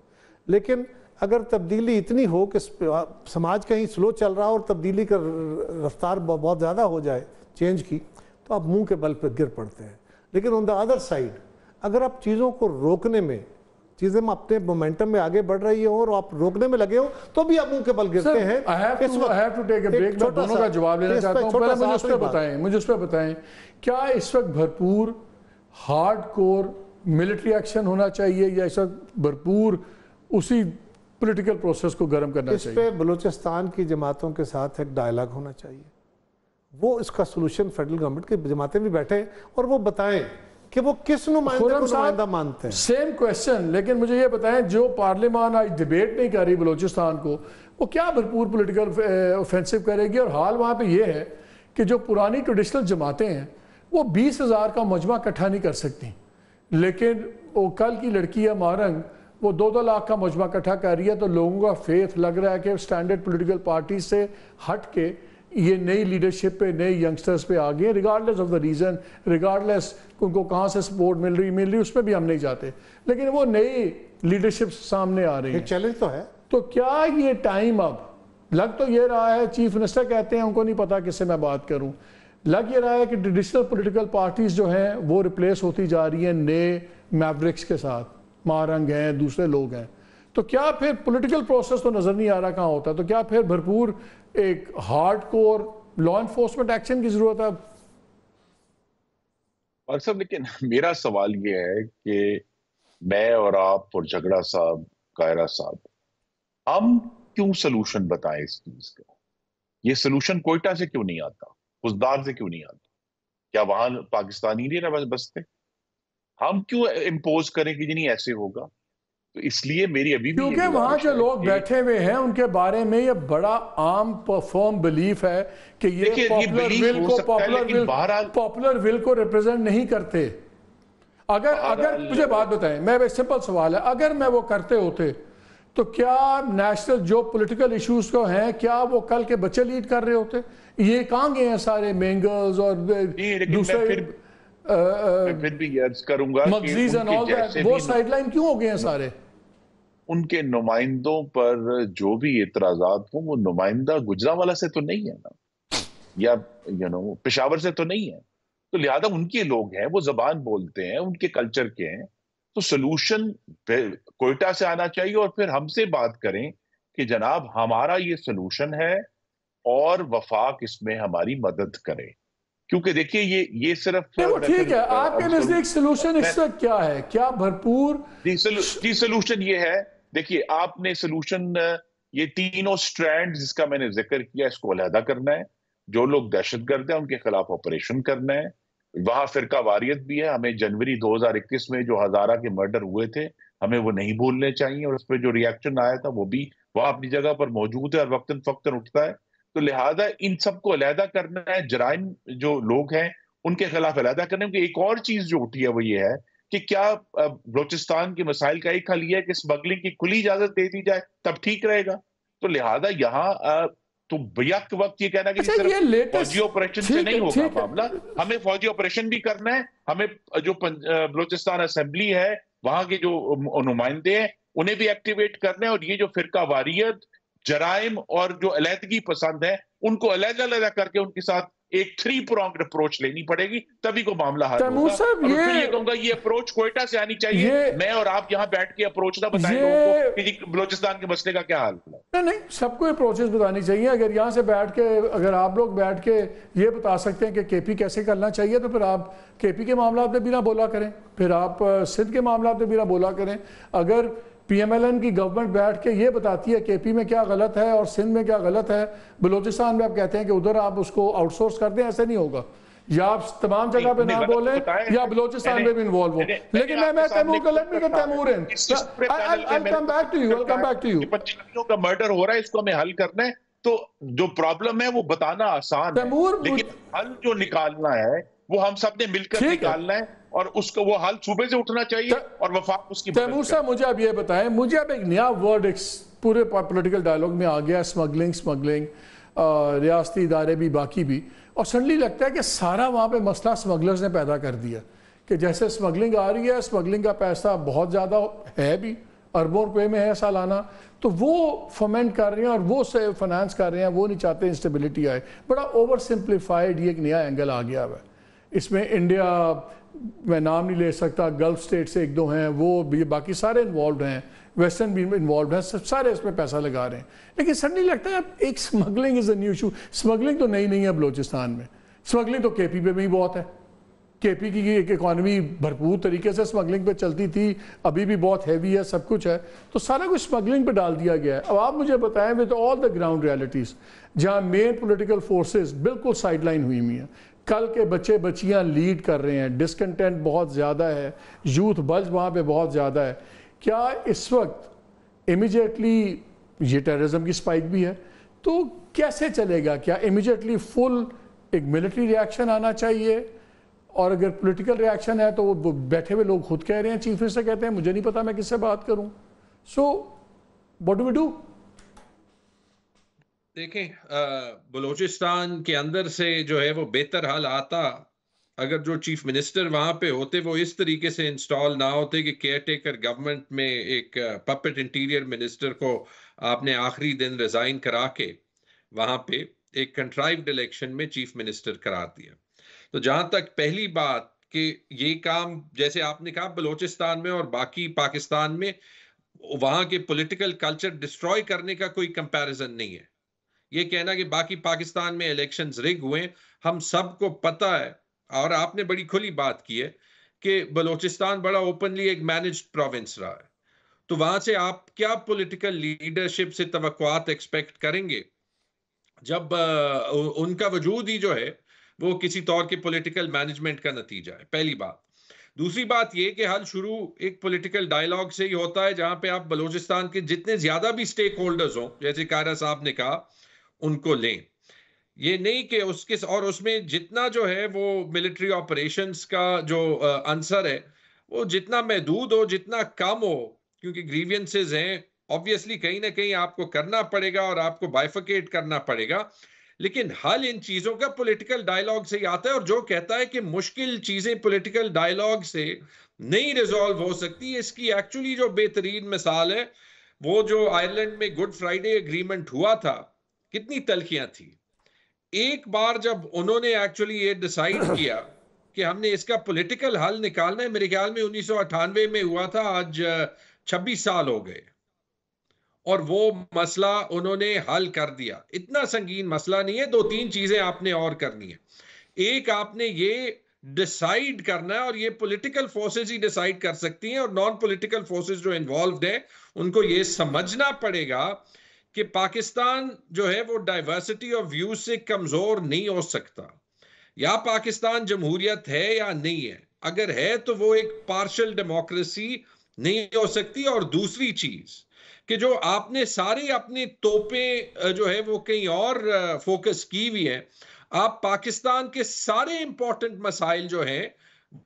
लेकिन अगर तब्दीली इतनी हो कि समाज कहीं स्लो चल रहा हो और तब्दीली का रफ्तार बहुत ज़्यादा हो जाए चेंज की तो आप मुंह के बल पर गिर पड़ते हैं लेकिन ऑन द अदर साइड अगर आप चीज़ों को रोकने में चीज़ें अपने मोमेंटम में आगे बढ़ रही हो और आप रोकने में लगे हो तो भी आप मुंह के बल गिरते हैं इस वक्त दोनों का जवाब लेना चाहता हूँ पहले मुझे उस पर बताएं मुझे उस पर बताएं क्या इस वक्त भरपूर हार्ड कोर मिलिट्री एक्शन होना चाहिए या इस वक्त भरपूर उसी पॉलिटिकल प्रोसेस को गर्म करना इस चाहिए इस बलूचिस्तान की जमातों के साथ एक डायलॉग होना चाहिए वो इसका सोल्यूशन फेडरल गवर्नमेंट की जमातें भी बैठे और वो बताएं कि वो किस नुमाइंदा मानते हैं सेम क्वेश्चन लेकिन मुझे ये बताएं जो पार्लियामान आज डिबेट नहीं कर रही बलोचिस्तान को वो क्या भरपूर पोलिटिकल ऑफेंसिव करेगी और हाल वहाँ पर यह है कि जो पुरानी ट्रेडिशनल जमातें हैं वो बीस हज़ार का मजमा इकट्ठा नहीं कर सकती लेकिन वो कल की लड़की है मारंग वो दो दो लाख का मुजमा इकट्ठा कर रही है तो लोगों का फेथ लग रहा है कि स्टैंडर्ड पोलिटिकल पार्टी से हट के ये नई लीडरशिप पे नए यंगस्टर्स पे आ गए regardless of the reason regardless उनको कहाँ से सपोर्ट मिल रही मिल रही उस पर भी हम नहीं जाते लेकिन वो नई लीडरशिप सामने आ रही है चैलेंज तो है तो क्या ये टाइम अब लग तो ये रहा है चीफ मिनिस्टर कहते हैं उनको नहीं पता किससे मैं बात करूं लग ये रहा है कि ट्रेडिशनल पोलिटिकल पार्टीज जो हैं वो रिप्लेस होती जा रही हैं नए मैब्रिक्स के साथ मारंग हैं दूसरे लोग हैं तो क्या फिर पॉलिटिकल प्रोसेस तो नज़र नहीं आ रहा कहाँ होता है तो क्या फिर भरपूर एक hard core law enforcement action की ज़रूरत है और सब लेकिन मेरा सवाल यह है कि मैं और आप और झगड़ा साहब कायरा साहब हम क्यों सोल्यूशन बताएं इस चीज का ये सोल्यूशन कोयटा से क्यों नहीं आता खुशदार से क्यों नहीं आता क्या वहां पाकिस्तानी नहीं बस बसते बस हम क्यों इम्पोज करें कि नहीं ऐसे होगा तो इसलिए मेरी अभी क्योंकि वहां जो लोग बैठे हुए हैं उनके बारे में ये बड़ा आम परफॉर्म बिलीफ है कि ये पॉपुलर विल को पॉपुलर विल पॉपुलर विल को रिप्रेजेंट नहीं करते अगर अगर मुझे बात बताएं मैं सिंपल सवाल है अगर मैं वो करते होते तो क्या नेशनल जो पॉलिटिकल इश्यूज को हैं क्या वो कल के बच्चे लीड कर रहे होते ये कहाँ गए हैं सारे मेंगल्स और दूसरे फिर भी अर्ज करूंगा मगजीज एंड ऑल दैट वो साइडलाइन क्यों हो गए हैं सारे उनके नुमाइंदों पर जो भी एतराजात हो वो नुमाइंदा गुजरा वाला से तो नहीं है ना या यू नो पेशावर से तो नहीं है तो लिहाजा उनके लोग हैं वो जबान बोलते हैं उनके कल्चर के हैं तो सोल्यूशन कोयटा से आना चाहिए और फिर हमसे बात करें कि जनाब हमारा ये सोल्यूशन है और वफाक इसमें हमारी मदद करे क्योंकि देखिए ये ये सिर्फ ठीक है आपके नजदीक सोल्यूशन क्या है क्या भरपूर जी सोल्यूशन ये है देखिए आपने सोल्यूशन ये तीनों स्ट्रैंड जिसका मैंने जिक्र किया इसको अलहदा करना है जो लोग दहशत गर्द हैं उनके खिलाफ ऑपरेशन करना है वहां फिरका वारियत भी है हमें जनवरी 2021 में जो हजारा के मर्डर हुए थे हमें वो नहीं भूलने चाहिए और उस पर जो रिएक्शन आया था वो भी वह अपनी जगह पर मौजूद है और वक्तन फक्तन उठता है तो लिहाजा इन सबको अलहदा करना है जराइम जो लोग हैं उनके खिलाफ अलहदा करना है एक और चीज जो उठी है वो ये है कि क्या बलोचिस्तान के मसाइल का एक हल यह है कि स्मगलिंग की खुली इजाजत दे दी जाए तब ठीक रहेगा तो लिहाजा यहाँ तो वक्त ये कहना कि अच्छा, फौजी ऑपरेशन से नहीं होगा मामला हमें फौजी ऑपरेशन भी करना है हमें जो बलोचिस्तान असेंबली है वहां के जो नुमाइंदे हैं उन्हें भी एक्टिवेट करना है और ये जो फिरका वारियत जराइम और जो अलहदगी पसंद है उनको अलग अलग करके उनके साथ एक थ्री प्रोंग अप्रोच लेनी पड़ेगी तभी को मामला हल होगा ये ये कहूंगा ये अप्रोच कोयटा से आनी चाहिए मैं और आप यहाँ बैठ के अप्रोच ना बताएं लोगों को बलोचिस्तान के मसले का क्या हाल है नहीं नहीं सबको अप्रोचेस बतानी चाहिए अगर यहाँ से बैठ के अगर आप लोग बैठ के ये बता सकते हैं कि केपी कैसे करना चाहिए तो फिर आप केपी के मामला आपने बिना बोला करें फिर आप सिंध के मामला आपने बिना बोला करें अगर पीएमएलएन की गवर्नमेंट बैठ के ये बताती है केपी में क्या गलत है और सिंध में क्या गलत है बलोचिस्तान में आप कहते हैं कि उधर आप उसको आउटसोर्स कर दें ऐसे नहीं होगा या आप तमाम जगह पे ना बोले या बलोचिस्तान में भी इन्वॉल्व हो लेकिन मैं मैं तैमूर का let me get Taimur in I will come back to you I come back to you बच्चों का मर्डर हो रहा है इसको हमें हल करना है तो जो प्रॉब्लम है वो बताना आसान है लेकिन हल जो निकालना है वो हम सब ने मिलकर निकालना है और उसका वो हाल सुबह से उठना चाहिए और वफाक उसकी तैमूर साहब मुझे अब ये बताएं मुझे अब एक नया वर्ड पूरे पॉलिटिकल डायलॉग में आ गया स्मगलिंग स्मगलिंग रियासती इदारे भी बाकी भी और सडनली लगता है कि सारा वहाँ पर मसला स्मगलर्स ने पैदा कर दिया कि जैसे स्मगलिंग आ रही है स्मगलिंग का पैसा बहुत ज़्यादा है भी अरबों रुपये में है सालाना तो वो फमेंट कर रहे हैं और वो से फाइनेंस कर रहे हैं वो नहीं चाहते इंस्टेबिलिटी आए बड़ा ओवर सिंप्लीफाइड ये एक नया एंगल आ गया है इसमें इंडिया मैं नाम नहीं ले सकता गल्फ स्टेट से एक दो हैं वो भी बाकी सारे इन्वॉल्व हैं वेस्टर्न भी इन्वॉल्व हैं सब सारे इसमें पैसा लगा रहे हैं लेकिन सडनली लगता है अब एक smuggling is a new issue smuggling तो नई नहीं है बलोचिस्तान में स्मगलिंग तो के पी पे भी बहुत है के पी की एक इकानमी भरपूर तरीके से स्मगलिंग पे चलती थी अभी भी बहुत हैवी है सब कुछ है तो सारा कुछ स्मगलिंग पे डाल दिया गया है अब आप मुझे बताएं with all the ground realities जहाँ मेन पोलिटिकल फोर्सेज बिल्कुल साइडलाइन हुई हुई हैं कल के बच्चे बच्चियां लीड कर रहे हैं डिसकंटेंट बहुत ज़्यादा है यूथ बल्ज वहाँ पे बहुत ज़्यादा है क्या इस वक्त इमिजिएटली ये टेररिज्म की स्पाइक भी है तो कैसे चलेगा क्या इमिजिएटली फुल एक मिलिट्री रिएक्शन आना चाहिए और अगर पॉलिटिकल रिएक्शन है तो वो बैठे हुए लोग खुद कह रहे हैं चीफ मिनिस्टर कहते हैं मुझे नहीं पता मैं किससे बात करूँ so what do we do देखें बलूचिस्तान के अंदर से जो है वो बेहतर हल आता अगर जो चीफ मिनिस्टर वहां पे होते वो इस तरीके से इंस्टॉल ना होते कि केयर टेकर गवर्नमेंट में एक पपेट इंटीरियर मिनिस्टर को आपने आखिरी दिन रिजाइन करा के वहां पे एक कंट्राइव्ड इलेक्शन में चीफ मिनिस्टर करा दिया तो जहां तक पहली बात कि ये काम जैसे आपने कहा बलूचिस्तान में और बाकी पाकिस्तान में वहां के पॉलिटिकल कल्चर डिस्ट्रॉय करने का कोई कंपैरिजन नहीं है ये कहना कि बाकी पाकिस्तान में इलेक्शंस रिग हुए हम सबको पता है और आपने बड़ी खुली बात की है कि बलोचिस्तान बड़ा ओपनली एक मैनेज प्रोविंस रहा है तो वहां से आप क्या पॉलिटिकल लीडरशिप से तवक्कात एक्सपेक्ट करेंगे जब उनका वजूद ही जो है वो किसी तौर के पॉलिटिकल मैनेजमेंट का नतीजा है पहली बात दूसरी बात ये कि हल शुरू एक पॉलिटिकल डायलॉग से ही होता है जहां पे आप बलूचिस्तान के जितने ज्यादा भी स्टेक होल्डर्स हों जैसे कायरा साहब ने कहा उनको लें ये नहीं कि उसके और उसमें जितना जो है वो मिलिट्री ऑपरेशंस का जो आंसर है वो जितना महदूद हो जितना कम हो क्योंकि ग्रीवियंसेज हैं ऑब्वियसली कहीं ना कहीं आपको करना पड़ेगा और आपको बाइफकेट करना पड़ेगा लेकिन हल इन चीज़ों का पॉलिटिकल डायलॉग से ही आता है और जो कहता है कि मुश्किल चीज़ें पॉलिटिकल डायलॉग से नहीं रिजॉल्व हो सकती इसकी एक्चुअली जो बेहतरीन मिसाल है वो जो आयरलैंड में गुड फ्राइडे एग्रीमेंट हुआ था कितनी तलखियां थी एक बार जब उन्होंने एक्चुअली ये डिसाइड [COUGHS] किया कि हमने इसका पॉलिटिकल हल निकालना है मेरे ख्याल में उन्नीस में हुआ था आज 26 साल हो गए और वो मसला उन्होंने हल कर दिया इतना संगीन मसला नहीं है दो तीन चीजें आपने और करनी है एक आपने ये डिसाइड करना है और ये पॉलिटिकल फोर्सेस ही डिसाइड कर सकती हैं और नॉन पॉलिटिकल फोर्सेस जो इन्वॉल्व हैं उनको ये समझना पड़ेगा कि पाकिस्तान जो है वो डाइवर्सिटी ऑफ व्यू से कमज़ोर नहीं हो सकता या पाकिस्तान जमहूरियत है या नहीं है अगर है तो वो एक पार्शल डेमोक्रेसी नहीं हो सकती और दूसरी चीज़ कि जो आपने सारे अपने तोपे जो है वो कहीं और फोकस की हुई है आप पाकिस्तान के सारे इंपॉर्टेंट मसाइल जो हैं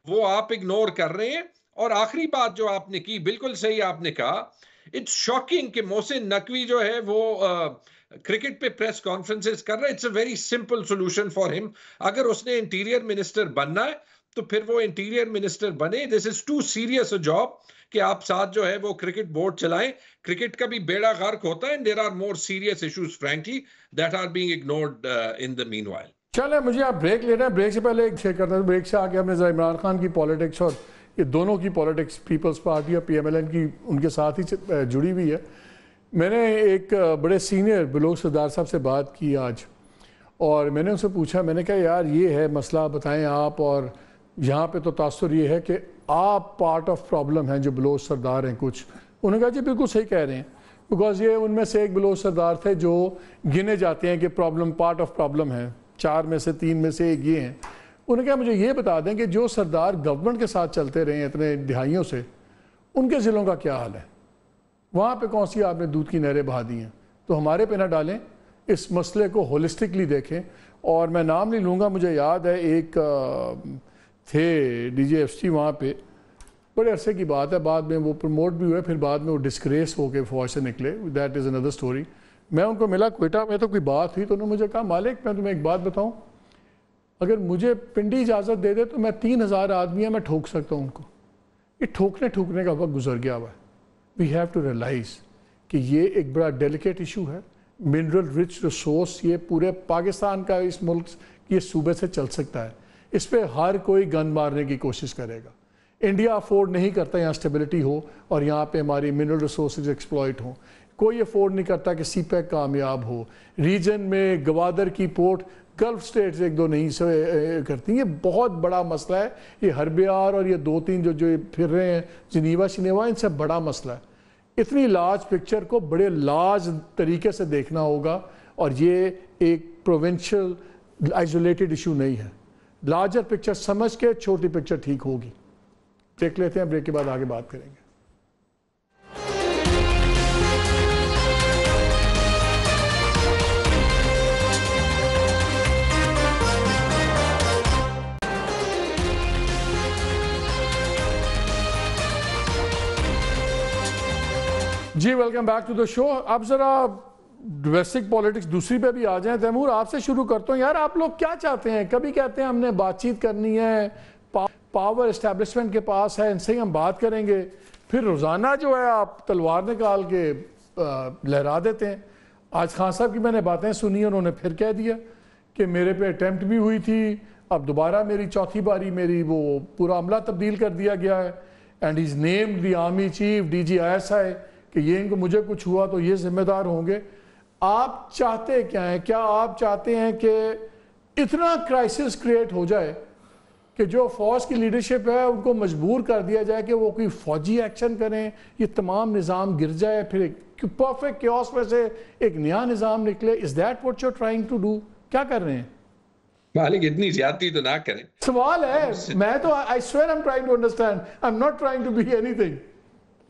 वो आप इग्नोर कर रहे हैं और आखिरी बात जो आपने की बिल्कुल सही आपने कहा इट्स शॉकिंग कि मोहसिन नकवी जो है वो क्रिकेट पे प्रेस कॉन्फ्रेंसेस कर रहा है it's a very simple solution for him अगर उसने इंटीरियर मिनिस्टर बनना है तो फिर वो इंटीरियर मिनिस्टर बने this is too serious a job कि आप साथ जो है वो क्रिकेट बोर्ड चलाएं क्रिकेट का भी बेड़ा गर्क होता है there are more serious issues frankly that are being ignored in the mean चले मुझे आप ब्रेक लेना है ब्रेक से पहले एक शेयर करते हैं ब्रेक से आके हमने जरा इमरान खान की पॉलिटिक्स और ये दोनों की पॉलिटिक्स पीपल्स पार्टी और पीएमएलएन की उनके साथ ही जुड़ी हुई है मैंने एक बड़े सीनियर बलोक सरदार साहब से बात की आज और मैंने उनसे पूछा मैंने कहा यार ये है मसला बताएं आप और यहाँ पे तो तासर ये है कि आप पार्ट ऑफ प्रॉब्लम हैं जो बलोच सरदार हैं कुछ उन्होंने कहा जी बिल्कुल सही कह रहे हैं बिकॉज ये उनमें से एक बलोच सरदार थे जो गिने जाते हैं कि प्रॉब्लम पार्ट ऑफ प्रॉब्लम है चार में से तीन में से एक ये हैं उन्होंने कहा मुझे ये बता दें कि जो सरदार गवर्नमेंट के साथ चलते रहे इतने दिहाइयों से उनके ज़िलों का क्या हाल है वहाँ पर कौन सी आपने दूध की नहरें बहा दी हैं तो हमारे पे ना डालें इस मसले को होलिस्टिकली देखें और मैं नाम नहीं लूँगा मुझे याद है एक थे डी जी एफ सी वहाँ पर बड़े अरसे की बात है बाद में वो प्रमोट भी हुए फिर बाद में वो डिस्ग्रेस होकर फौज से निकले दैट इज़ अनदर स्टोरी मैं उनको मिला कोयटा में तो कोई बात हुई तो उन्होंने मुझे कहा मालिक मैं तुम्हें एक बात बताऊँ अगर मुझे पिंडी इजाज़त दे दे तो मैं तीन हज़ार आदमी हैं मैं ठोक सकता हूँ उनको ये ठोकने ठोकने का वक्त गुजर गया हुआ है वी हैव टू रियलाइज़ कि ये एक बड़ा डेलिकेट इशू है मिनरल रिच रिसोर्स ये पूरे पाकिस्तान का इस मुल्क ये सूबे से चल सकता है इस पर हर कोई गन मारने की कोशिश करेगा इंडिया अफोर्ड नहीं करता यहाँ स्टेबिलिटी हो और यहाँ पे हमारी मिनरल रिसोर्स एक्सप्लॉयट हों कोई अफोर्ड नहीं करता कि सी पैक e e कामयाब हो रीजन में गवादर की पोर्ट गल्फ स्टेट्स एक दो नहीं से करती ये बहुत बड़ा मसला है ये हरबियार और ये दो तीन जो जो फिर रहे हैं जिनीवा शिनेवा इनसे बड़ा मसला है इतनी लार्ज पिक्चर को बड़े लार्ज तरीके से देखना होगा और ये एक प्रोविंशियल आइसोलेटेड इशू नहीं है लार्जर पिक्चर समझ के छोटी पिक्चर ठीक होगी देख लेते हैं ब्रेक के बाद आगे बात करेंगे जी welcome back to the show आप जरा डोमेस्टिक पॉलिटिक्स दूसरी पे भी आ जाए तैमूर आपसे शुरू करता हूँ यार आप लोग क्या चाहते हैं कभी कहते हैं हमने बातचीत करनी है पावर इस्टेब्लिशमेंट के पास है इनसे ही हम बात करेंगे फिर रोज़ाना जो है आप तलवार निकाल के लहरा देते हैं आज खान साहब की मैंने बातें सुनी उन्होंने फिर कह दिया कि मेरे पे अटैम्प्ट भी हुई थी अब दोबारा मेरी चौथी बारी मेरी वो पूरा अमला तब्दील कर दिया गया है एंड इज़ नेम्ड दर्मी army chief D G I S I कि ये इनको मुझे कुछ हुआ तो ये जिम्मेदार होंगे आप चाहते क्या हैं क्या आप चाहते हैं कि इतना क्राइसिस क्रिएट हो जाए कि जो फौज की लीडरशिप है उनको मजबूर कर दिया जाए कि वो कोई फौजी एक्शन करें ये तमाम निज़ाम गिर जाए फिर एक परफेक्ट क्योस में से एक नया निज़ाम निकले is that what you're trying to do क्या कर रहे हैं मालिक इतनी ज्यादा तो ना करें सवाल है मैं तो I swear I am trying to understand I am not trying to be anything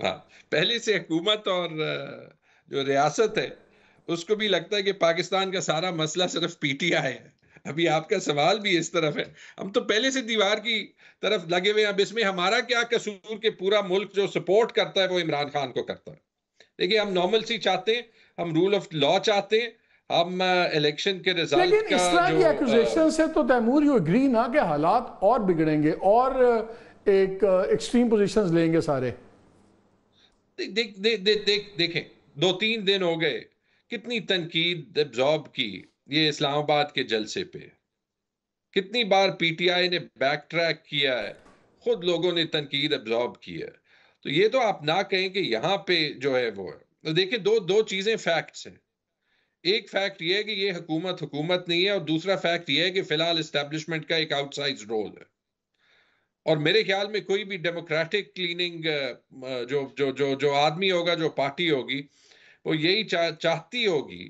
हाँ पहले से हुकूमत और जो रियासत है उसको भी लगता है कि पाकिस्तान का सारा मसला सिर्फ पीटीआई है अभी आपका सवाल भी इस तरफ है हम तो पहले से दीवार की तरफ लगे हुए हैं अब इसमें हमारा क्या कसूर के पूरा मुल्क जो सपोर्ट करता है वो इमरान खान को करता है देखिए हम नॉर्मल सी चाहते हैं हम रूल ऑफ लॉ चाहते हैं हम इलेक्शन के रिजल्ट लेकिन इस तरह की एक्यूजेशन से तो तैमूर यू एग्री ना कि हालात और बिगड़ेंगे और एक एक्सट्रीम पोजीशंस लेंगे सारे दे, दे, दे, दे, देखे दो तीन दिन हो गए कितनी तनकीद एब्जॉर्ब की ये इस्लामाबाद के जलसे पे कितनी बार पीटीआई ने बैक ट्रैक किया है खुद लोगों ने तनकीद एब्जॉर्ब की है तो ये तो आप ना कहें कि यहाँ पे जो है वो है तो देखिए दो दो चीज़ें फैक्ट्स हैं एक फैक्ट ये है कि ये हुकूमत हुकूमत नहीं है और दूसरा फैक्ट ये है कि फिलहाल इस्टेब्लिशमेंट का एक आउटसाइज रोल है और मेरे ख्याल में कोई भी डेमोक्रेटिक uh, क्लीनिंग जो जो जो जो आदमी होगा जो पार्टी होगी वो यही चा, चाहती होगी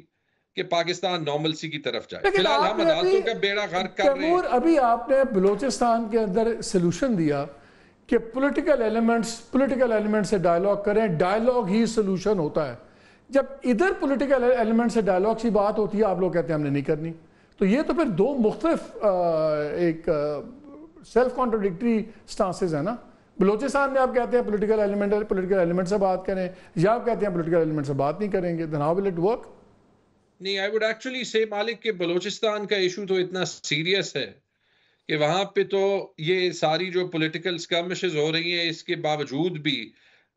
कि पाकिस्तान नॉर्मलसी की तरफ जाए फिलहाल हम अदालतों का बेड़ा गर्क कर रहे हैं अभी आपने बलूचिस्तान के अंदर सोल्यूशन दिया कि पॉलिटिकल एलिमेंट्स पॉलिटिकल एलिमेंट से डायलॉग करें डायलॉग ही सोल्यूशन होता है जब इधर पॉलिटिकल एलिमेंट से डायलॉग की बात होती है आप लोग कहते हैं हमने नहीं करनी तो ये तो फिर दो मुख्तलिफ uh, एक uh, सेल्फ कॉन्ट्रोडिक्ट्री स्टांसेज है ना बलोचिस्तान में आप कहते हैं पोलिटिकल एलिमेंट पोलिटिकल एलिमेंट से बात करें या आप कहते हैं पोलिटिकल एलिमेंट से बात नहीं करेंगे then how will it work नहीं आई वुड एक्चुअली से मालिक के बलोचिस्तान का इशू तो इतना सीरियस है कि वहाँ पे तो ये सारी जो पॉलिटिकल स्कमिशेज हो रही हैं इसके बावजूद भी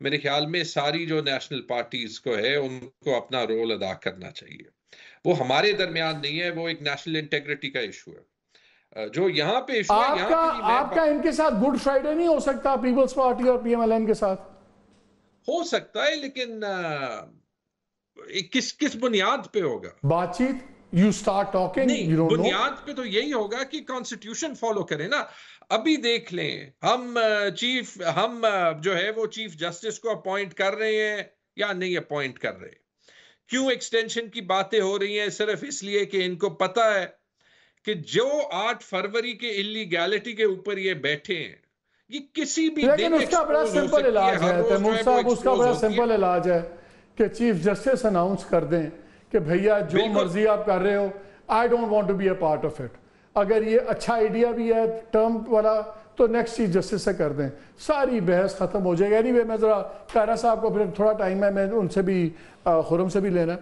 मेरे ख्याल में सारी जो नेशनल पार्टीज को है उनको अपना रोल अदा करना चाहिए वो हमारे दरमियान नहीं है वो एक नेशनल इंटेग्रिटी का इशू है जो यहाँ पे इशू आपका, है पे आपका इनके साथ गुड फ्राइडे नहीं हो सकता पीपल्स पार्टी और पीएमएलएन के साथ हो सकता है लेकिन आ, किस किस बुनियाद पे होगा बातचीत यू स्टार्ट टॉकिंग बुनियाद know. पे तो यही होगा कि कॉन्स्टिट्यूशन फॉलो करें ना अभी देख लें हम चीफ हम जो है वो चीफ जस्टिस को अपॉइंट कर रहे हैं या नहीं अपॉइंट कर रहे क्यों एक्सटेंशन की बातें हो रही हैं सिर्फ इसलिए कि इनको पता है कि जो आठ फरवरी के इलीगैलिटी के ऊपर ये बैठे हैं ये किसी भी लेकिन उसका बड़ा सिंपल इलाज हाँ, है तैमूर तो साहब उसका बड़ा सिंपल इलाज है कि चीफ जस्टिस अनाउंस कर दें कि भैया जो मर्जी आप कर रहे हो I don't want to be a part of it अगर ये अच्छा आइडिया भी है टर्म वाला तो नेक्स्ट चीफ जस्टिस से कर दें सारी बहस खत्म हो जाएगी एनी anyway, मैं ज़रा कहना साहब को फिर थोड़ा टाइम है मैं उनसे भी खुरम से भी लेना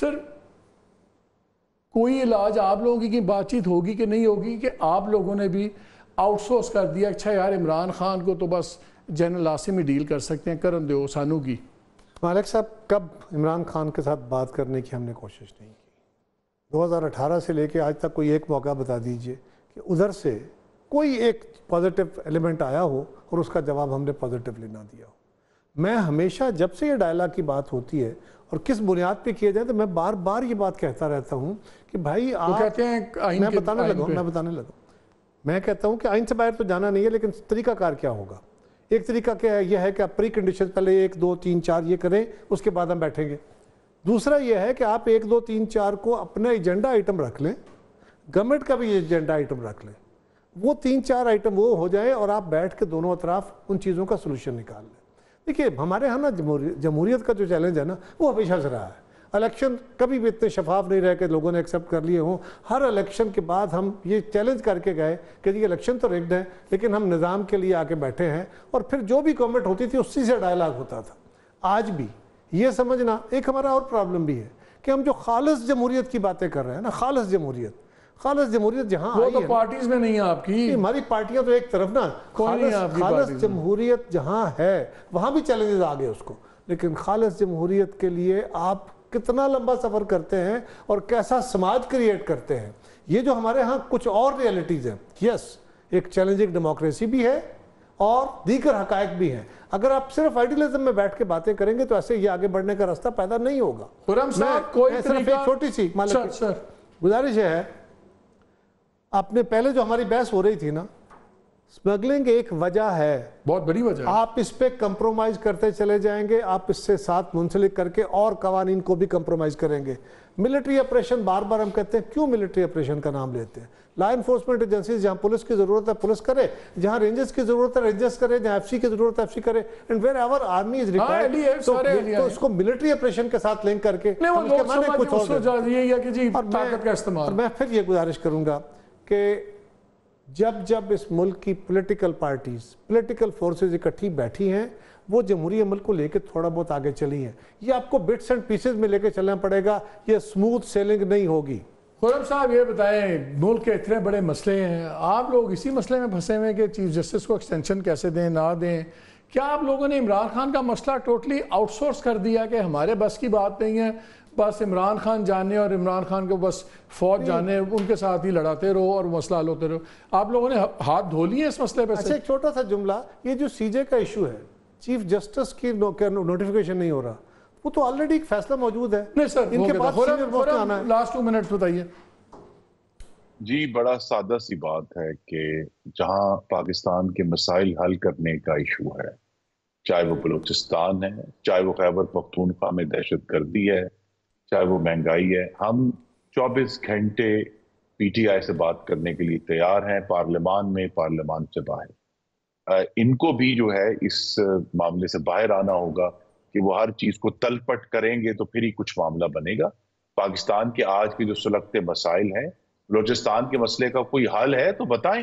सिर्फ कोई इलाज आप लोगों की बातचीत होगी कि नहीं होगी कि आप लोगों ने भी आउटसोर्स कर दिया अच्छा यार इमरान खान को तो बस जनरल आसिम ही डील कर सकते हैं करण दो सानू की मालिक साहब कब इमरान खान के साथ बात करने की हमने कोशिश नहीं की 2018 से लेके आज तक कोई एक मौका बता दीजिए कि उधर से कोई एक पॉजिटिव एलिमेंट आया हो और उसका जवाब हमने पॉजिटिवली ना दिया हो मैं हमेशा जब से ये डायलाग की बात होती है और किस बुनियाद पे किए जाए तो मैं बार बार ये बात कहता रहता हूँ कि भाई आप तो कहते हैं मैं बताने लगा मैं बताने लगा मैं कहता हूँ कि आइन से बाहर तो जाना नहीं है लेकिन तरीकाकार क्या होगा एक तरीका क्या है यह है कि आप प्री कंडीशन पहले एक दो तीन चार ये करें उसके बाद हम बैठेंगे दूसरा यह है कि आप एक दो तीन चार को अपना एजेंडा आइटम रख लें गवर्नमेंट का भी एजेंडा आइटम रख लें वो तीन चार आइटम वो हो जाए और आप बैठ के दोनों अतराफ उन चीज़ों का सोल्यूशन निकाल लें देखिए हमारे यहाँ ना जमहूरियत का जो चैलेंज है ना वो हमेशा से रहा है इलेक्शन कभी भी इतने शफाफ नहीं रहे कि लोगों ने एक्सेप्ट कर लिए हों हर इलेक्शन के बाद हम ये चैलेंज करके गए कि जी इलेक्शन तो रिग्ड है लेकिन हम निज़ाम के लिए आके बैठे हैं और फिर जो भी गवर्नमेंट होती थी उसी से डायलाग होता था आज भी ये समझना एक हमारा और प्रॉब्लम भी है कि हम जो खालस जमहूरीत की बातें कर रहे हैं ना खालस जमहूरीत खालस जमहूरियत जहाँ वो तो पार्टीज में नहीं है आपकी हमारी पार्टियां तो एक तरफ ना खालस जमहूरियत जहाँ है वहां भी चैलेंजेस आ गए उसको लेकिन खालस जमहूरियत के लिए आप कितना लंबा सफ़र करते हैं और कैसा समाज क्रिएट करते हैं ये जो हमारे यहाँ कुछ और रियलिटीज़ हैं यस एक चैलेंजिंग डेमोक्रेसी भी है और दीगर हक भी हैं अगर आप सिर्फ आइडियलिज्म में बैठ के बातें करेंगे तो ऐसे ये आगे बढ़ने का रास्ता पैदा नहीं होगा कोई सिर्फ एक छोटी सी मान गुजारिश है आपने पहले जो हमारी बहस हो रही थी ना स्मगलिंग एक वजह है बहुत बड़ी वजह आप इस पर कंप्रोमाइज करते चले जाएंगे आप इससे साथ मुंसलिक करके और कवानीन को भी कंप्रोमाइज करेंगे मिलिट्री ऑपरेशन बार बार हम कहते हैं क्यों मिलिट्री ऑपरेशन का नाम लेते हैं लॉ इन्फोर्समेंट एजेंसी जहां पुलिस की ज़रूरत है पुलिस करे जहां रेंजर्स की ज़रूरत है रेंजर्स करे जहां एफ की ज़रूरत है एफ करे and wherever army is required तो उसको मिलिट्री ऑपरेशन के साथ लिंक करके मैं फिर ये गुजारिश करूंगा कि जब जब इस मुल्क की पॉलिटिकल पार्टीज़ पॉलिटिकल फोर्स इकट्ठी बैठी हैं वो जमहूरी अमल को लेकर थोड़ा बहुत आगे चली हैं ये आपको बिट्स एंड पीसेज में लेकर चलना पड़ेगा ये स्मूथ सेलिंग नहीं होगी खुरम साहब ये बताएं मुल्क के इतने बड़े मसले हैं आप लोग इसी मसले में फंसे हुए हैं कि चीफ जस्टिस को एक्सटेंशन कैसे दें ना दें क्या आप लोगों ने इमरान खान का मसला टोटली आउटसोर्स कर दिया कि हमारे बस की बात नहीं है बस इमरान खान जाने और इमरान खान को बस फौज जाने उनके साथ ही लड़ाते रहो और मसला हल होते रहो आप लोगों ने हाथ धो लिए इस मसले पर अच्छा एक छोटा सा जुमला ये जो सीजे का इशू है चीफ जस्टिस की नो, नोटिफिकेशन नहीं हो रहा वो तो ऑलरेडी एक फैसला मौजूद है नहीं सर इनके पास लास्ट टू मिनट बताइए जी बड़ा सादा सी बात है कि जहां पाकिस्तान के मसाइल हल करने का इशू है चाहे वो हम्म। बलूचिस्तान है चाहे वो खैबर पख्तूनख्वा में दहशत गर्दी है चाहे वो महंगाई है हम 24 घंटे पीटीआई से बात करने के लिए तैयार हैं पार्लियामान में पार्लियामान से बाहर इनको भी जो है इस मामले से बाहर आना होगा कि वो हर चीज को तलपट करेंगे तो फिर ही कुछ मामला बनेगा पाकिस्तान के आज के जो सुलगते मसाइल हैं बलोचिस्तान के मसले का कोई हल है तो बताएं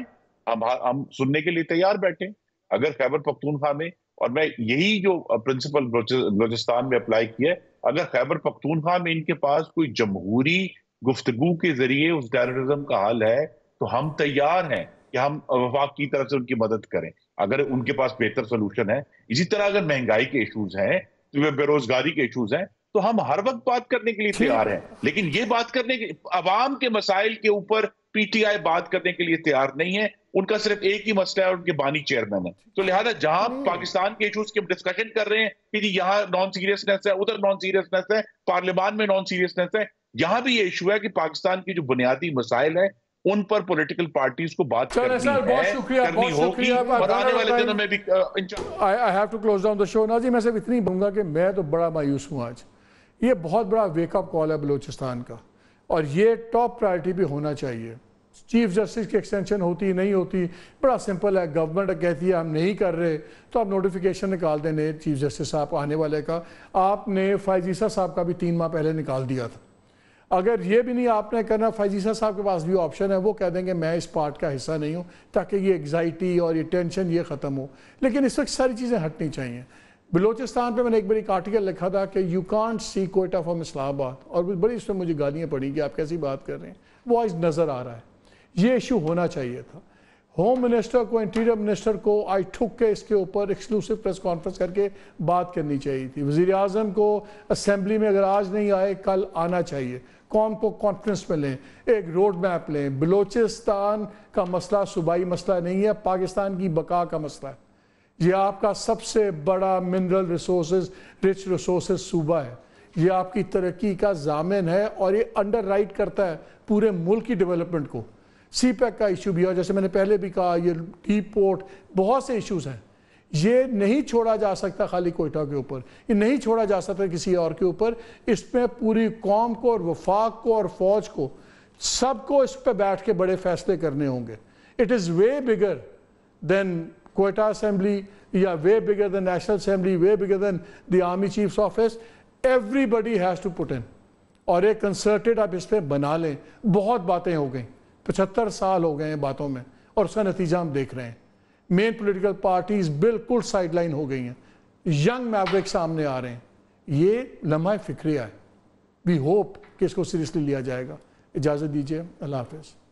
हम हम सुनने के लिए तैयार बैठे अगर खैबर पख्तूनखा में और मैं यही जो प्रिंसिपल बलोचिस्तान में अप्लाई किया अगर खैबर पख्तूनखा में इनके पास कोई जमहूरी गुफ्तगु के जरिए उस टेररिज्म का हल है तो हम तैयार हैं कि हम वफाक की तरफ से उनकी मदद करें अगर उनके पास बेहतर सोल्यूशन है इसी तरह अगर महंगाई के इशूज हैं तो बेरोजगारी के इशूज हैं तो हम हर वक्त बात करने के लिए तैयार हैं लेकिन ये बात करने के अवाम के मसाइल के ऊपर पीटीआई बात करने के लिए तैयार नहीं है उनका सिर्फ एक ही मसला है उनके बानी चेयरमैन है तो लिहाजा जहां हम्म। पाकिस्तान के इशूज की डिस्कशन कर रहे हैं कि यहाँ नॉन सीरियसनेस है उधर नॉन सीरियसनेस है पार्लियामान में नॉन सीरियसनेस है यहां भी ये इशू है कि पाकिस्तान की जो बुनियादी मसाइल है उन पर पॉलिटिकल पार्टीज को बात करनी है बहुत शुक्रिया बहुत शुक्रिया आने वाले दिनों में भी I have to close down the show ना जी मैं सिर्फ इतनी कहूंगा कि मैं तो बड़ा मायूस हूं आज ये बहुत बड़ा वेकअप कॉल है बलोचिस्तान का और ये टॉप प्रायोरिटी भी होना चाहिए चीफ जस्टिस की एक्सटेंशन होती नहीं होती बड़ा सिंपल है गवर्नमेंट कहती है हम नहीं कर रहे तो आप नोटिफिकेशन निकाल देने चीफ जस्टिस साहब आने वाले का आपने फायजीसा साहब का भी तीन माह पहले निकाल दिया था अगर ये भी नहीं आपने करना फायजीसा साहब के पास भी ऑप्शन है वो कह देंगे मैं इस पार्ट का हिस्सा नहीं हूँ ताकि ये एग्जाइटी और ये टेंशन ये ख़त्म हो लेकिन इस वक्त सारी चीज़ें हटनी चाहिए बलोचिस्तान पे मैंने एक बार एक आर्टिकल लिखा था कि you can't see Quetta from Islamabad और बड़ी इसमें मुझे गालियाँ पड़ी कि आप कैसी बात कर रहे हैं वो आज नज़र आ रहा है ये इशू होना चाहिए था होम मिनिस्टर को इंटीरियर मिनिस्टर को आई ठुक के इसके ऊपर एक्सक्लूसिव प्रेस कॉन्फ्रेंस करके बात करनी चाहिए थी वज़ी अजम को असम्बली में अगर आज नहीं आए कल आना चाहिए कौम को कॉन्फ्रेंस में लें एक रोड मैप लें बलोचिस्तान का मसला सूबाई मसला नहीं है पाकिस्तान की बका का मसला है ये आपका सबसे बड़ा मिनरल रिसोर्स रिच रिसोर्स सूबा है ये आपकी तरक्की का जामिन है और ये अंडर राइट करता है पूरे मुल्क की डेवलपमेंट को सी पैक e का इशू भी है जैसे मैंने पहले भी कहा ये डी पोर्ट बहुत से इश्यूज हैं ये नहीं छोड़ा जा सकता खाली कोयटा के ऊपर ये नहीं छोड़ा जा सकता किसी और के ऊपर इसमें पूरी कौम को और वफाक को और फौज को सबको इस पर बैठ के बड़े फैसले करने होंगे it is way bigger than Quetta assembly या way bigger than national assembly way bigger than the army chief's office everybody has to put in और एक कंसर्टेड आप इस पर बना लें बहुत बातें हो गई पचहत्तर साल हो गए हैं बातों में और उसका नतीजा हम देख रहे हैं मेन पोलिटिकल पार्टीज बिल्कुल साइडलाइन हो गई हैं यंग मैवरिक सामने आ रहे हैं ये लम्हा फिक्रिया है वी होप कि इसको सीरियसली लिया जाएगा इजाज़त दीजिए अल्लाह हाफिज़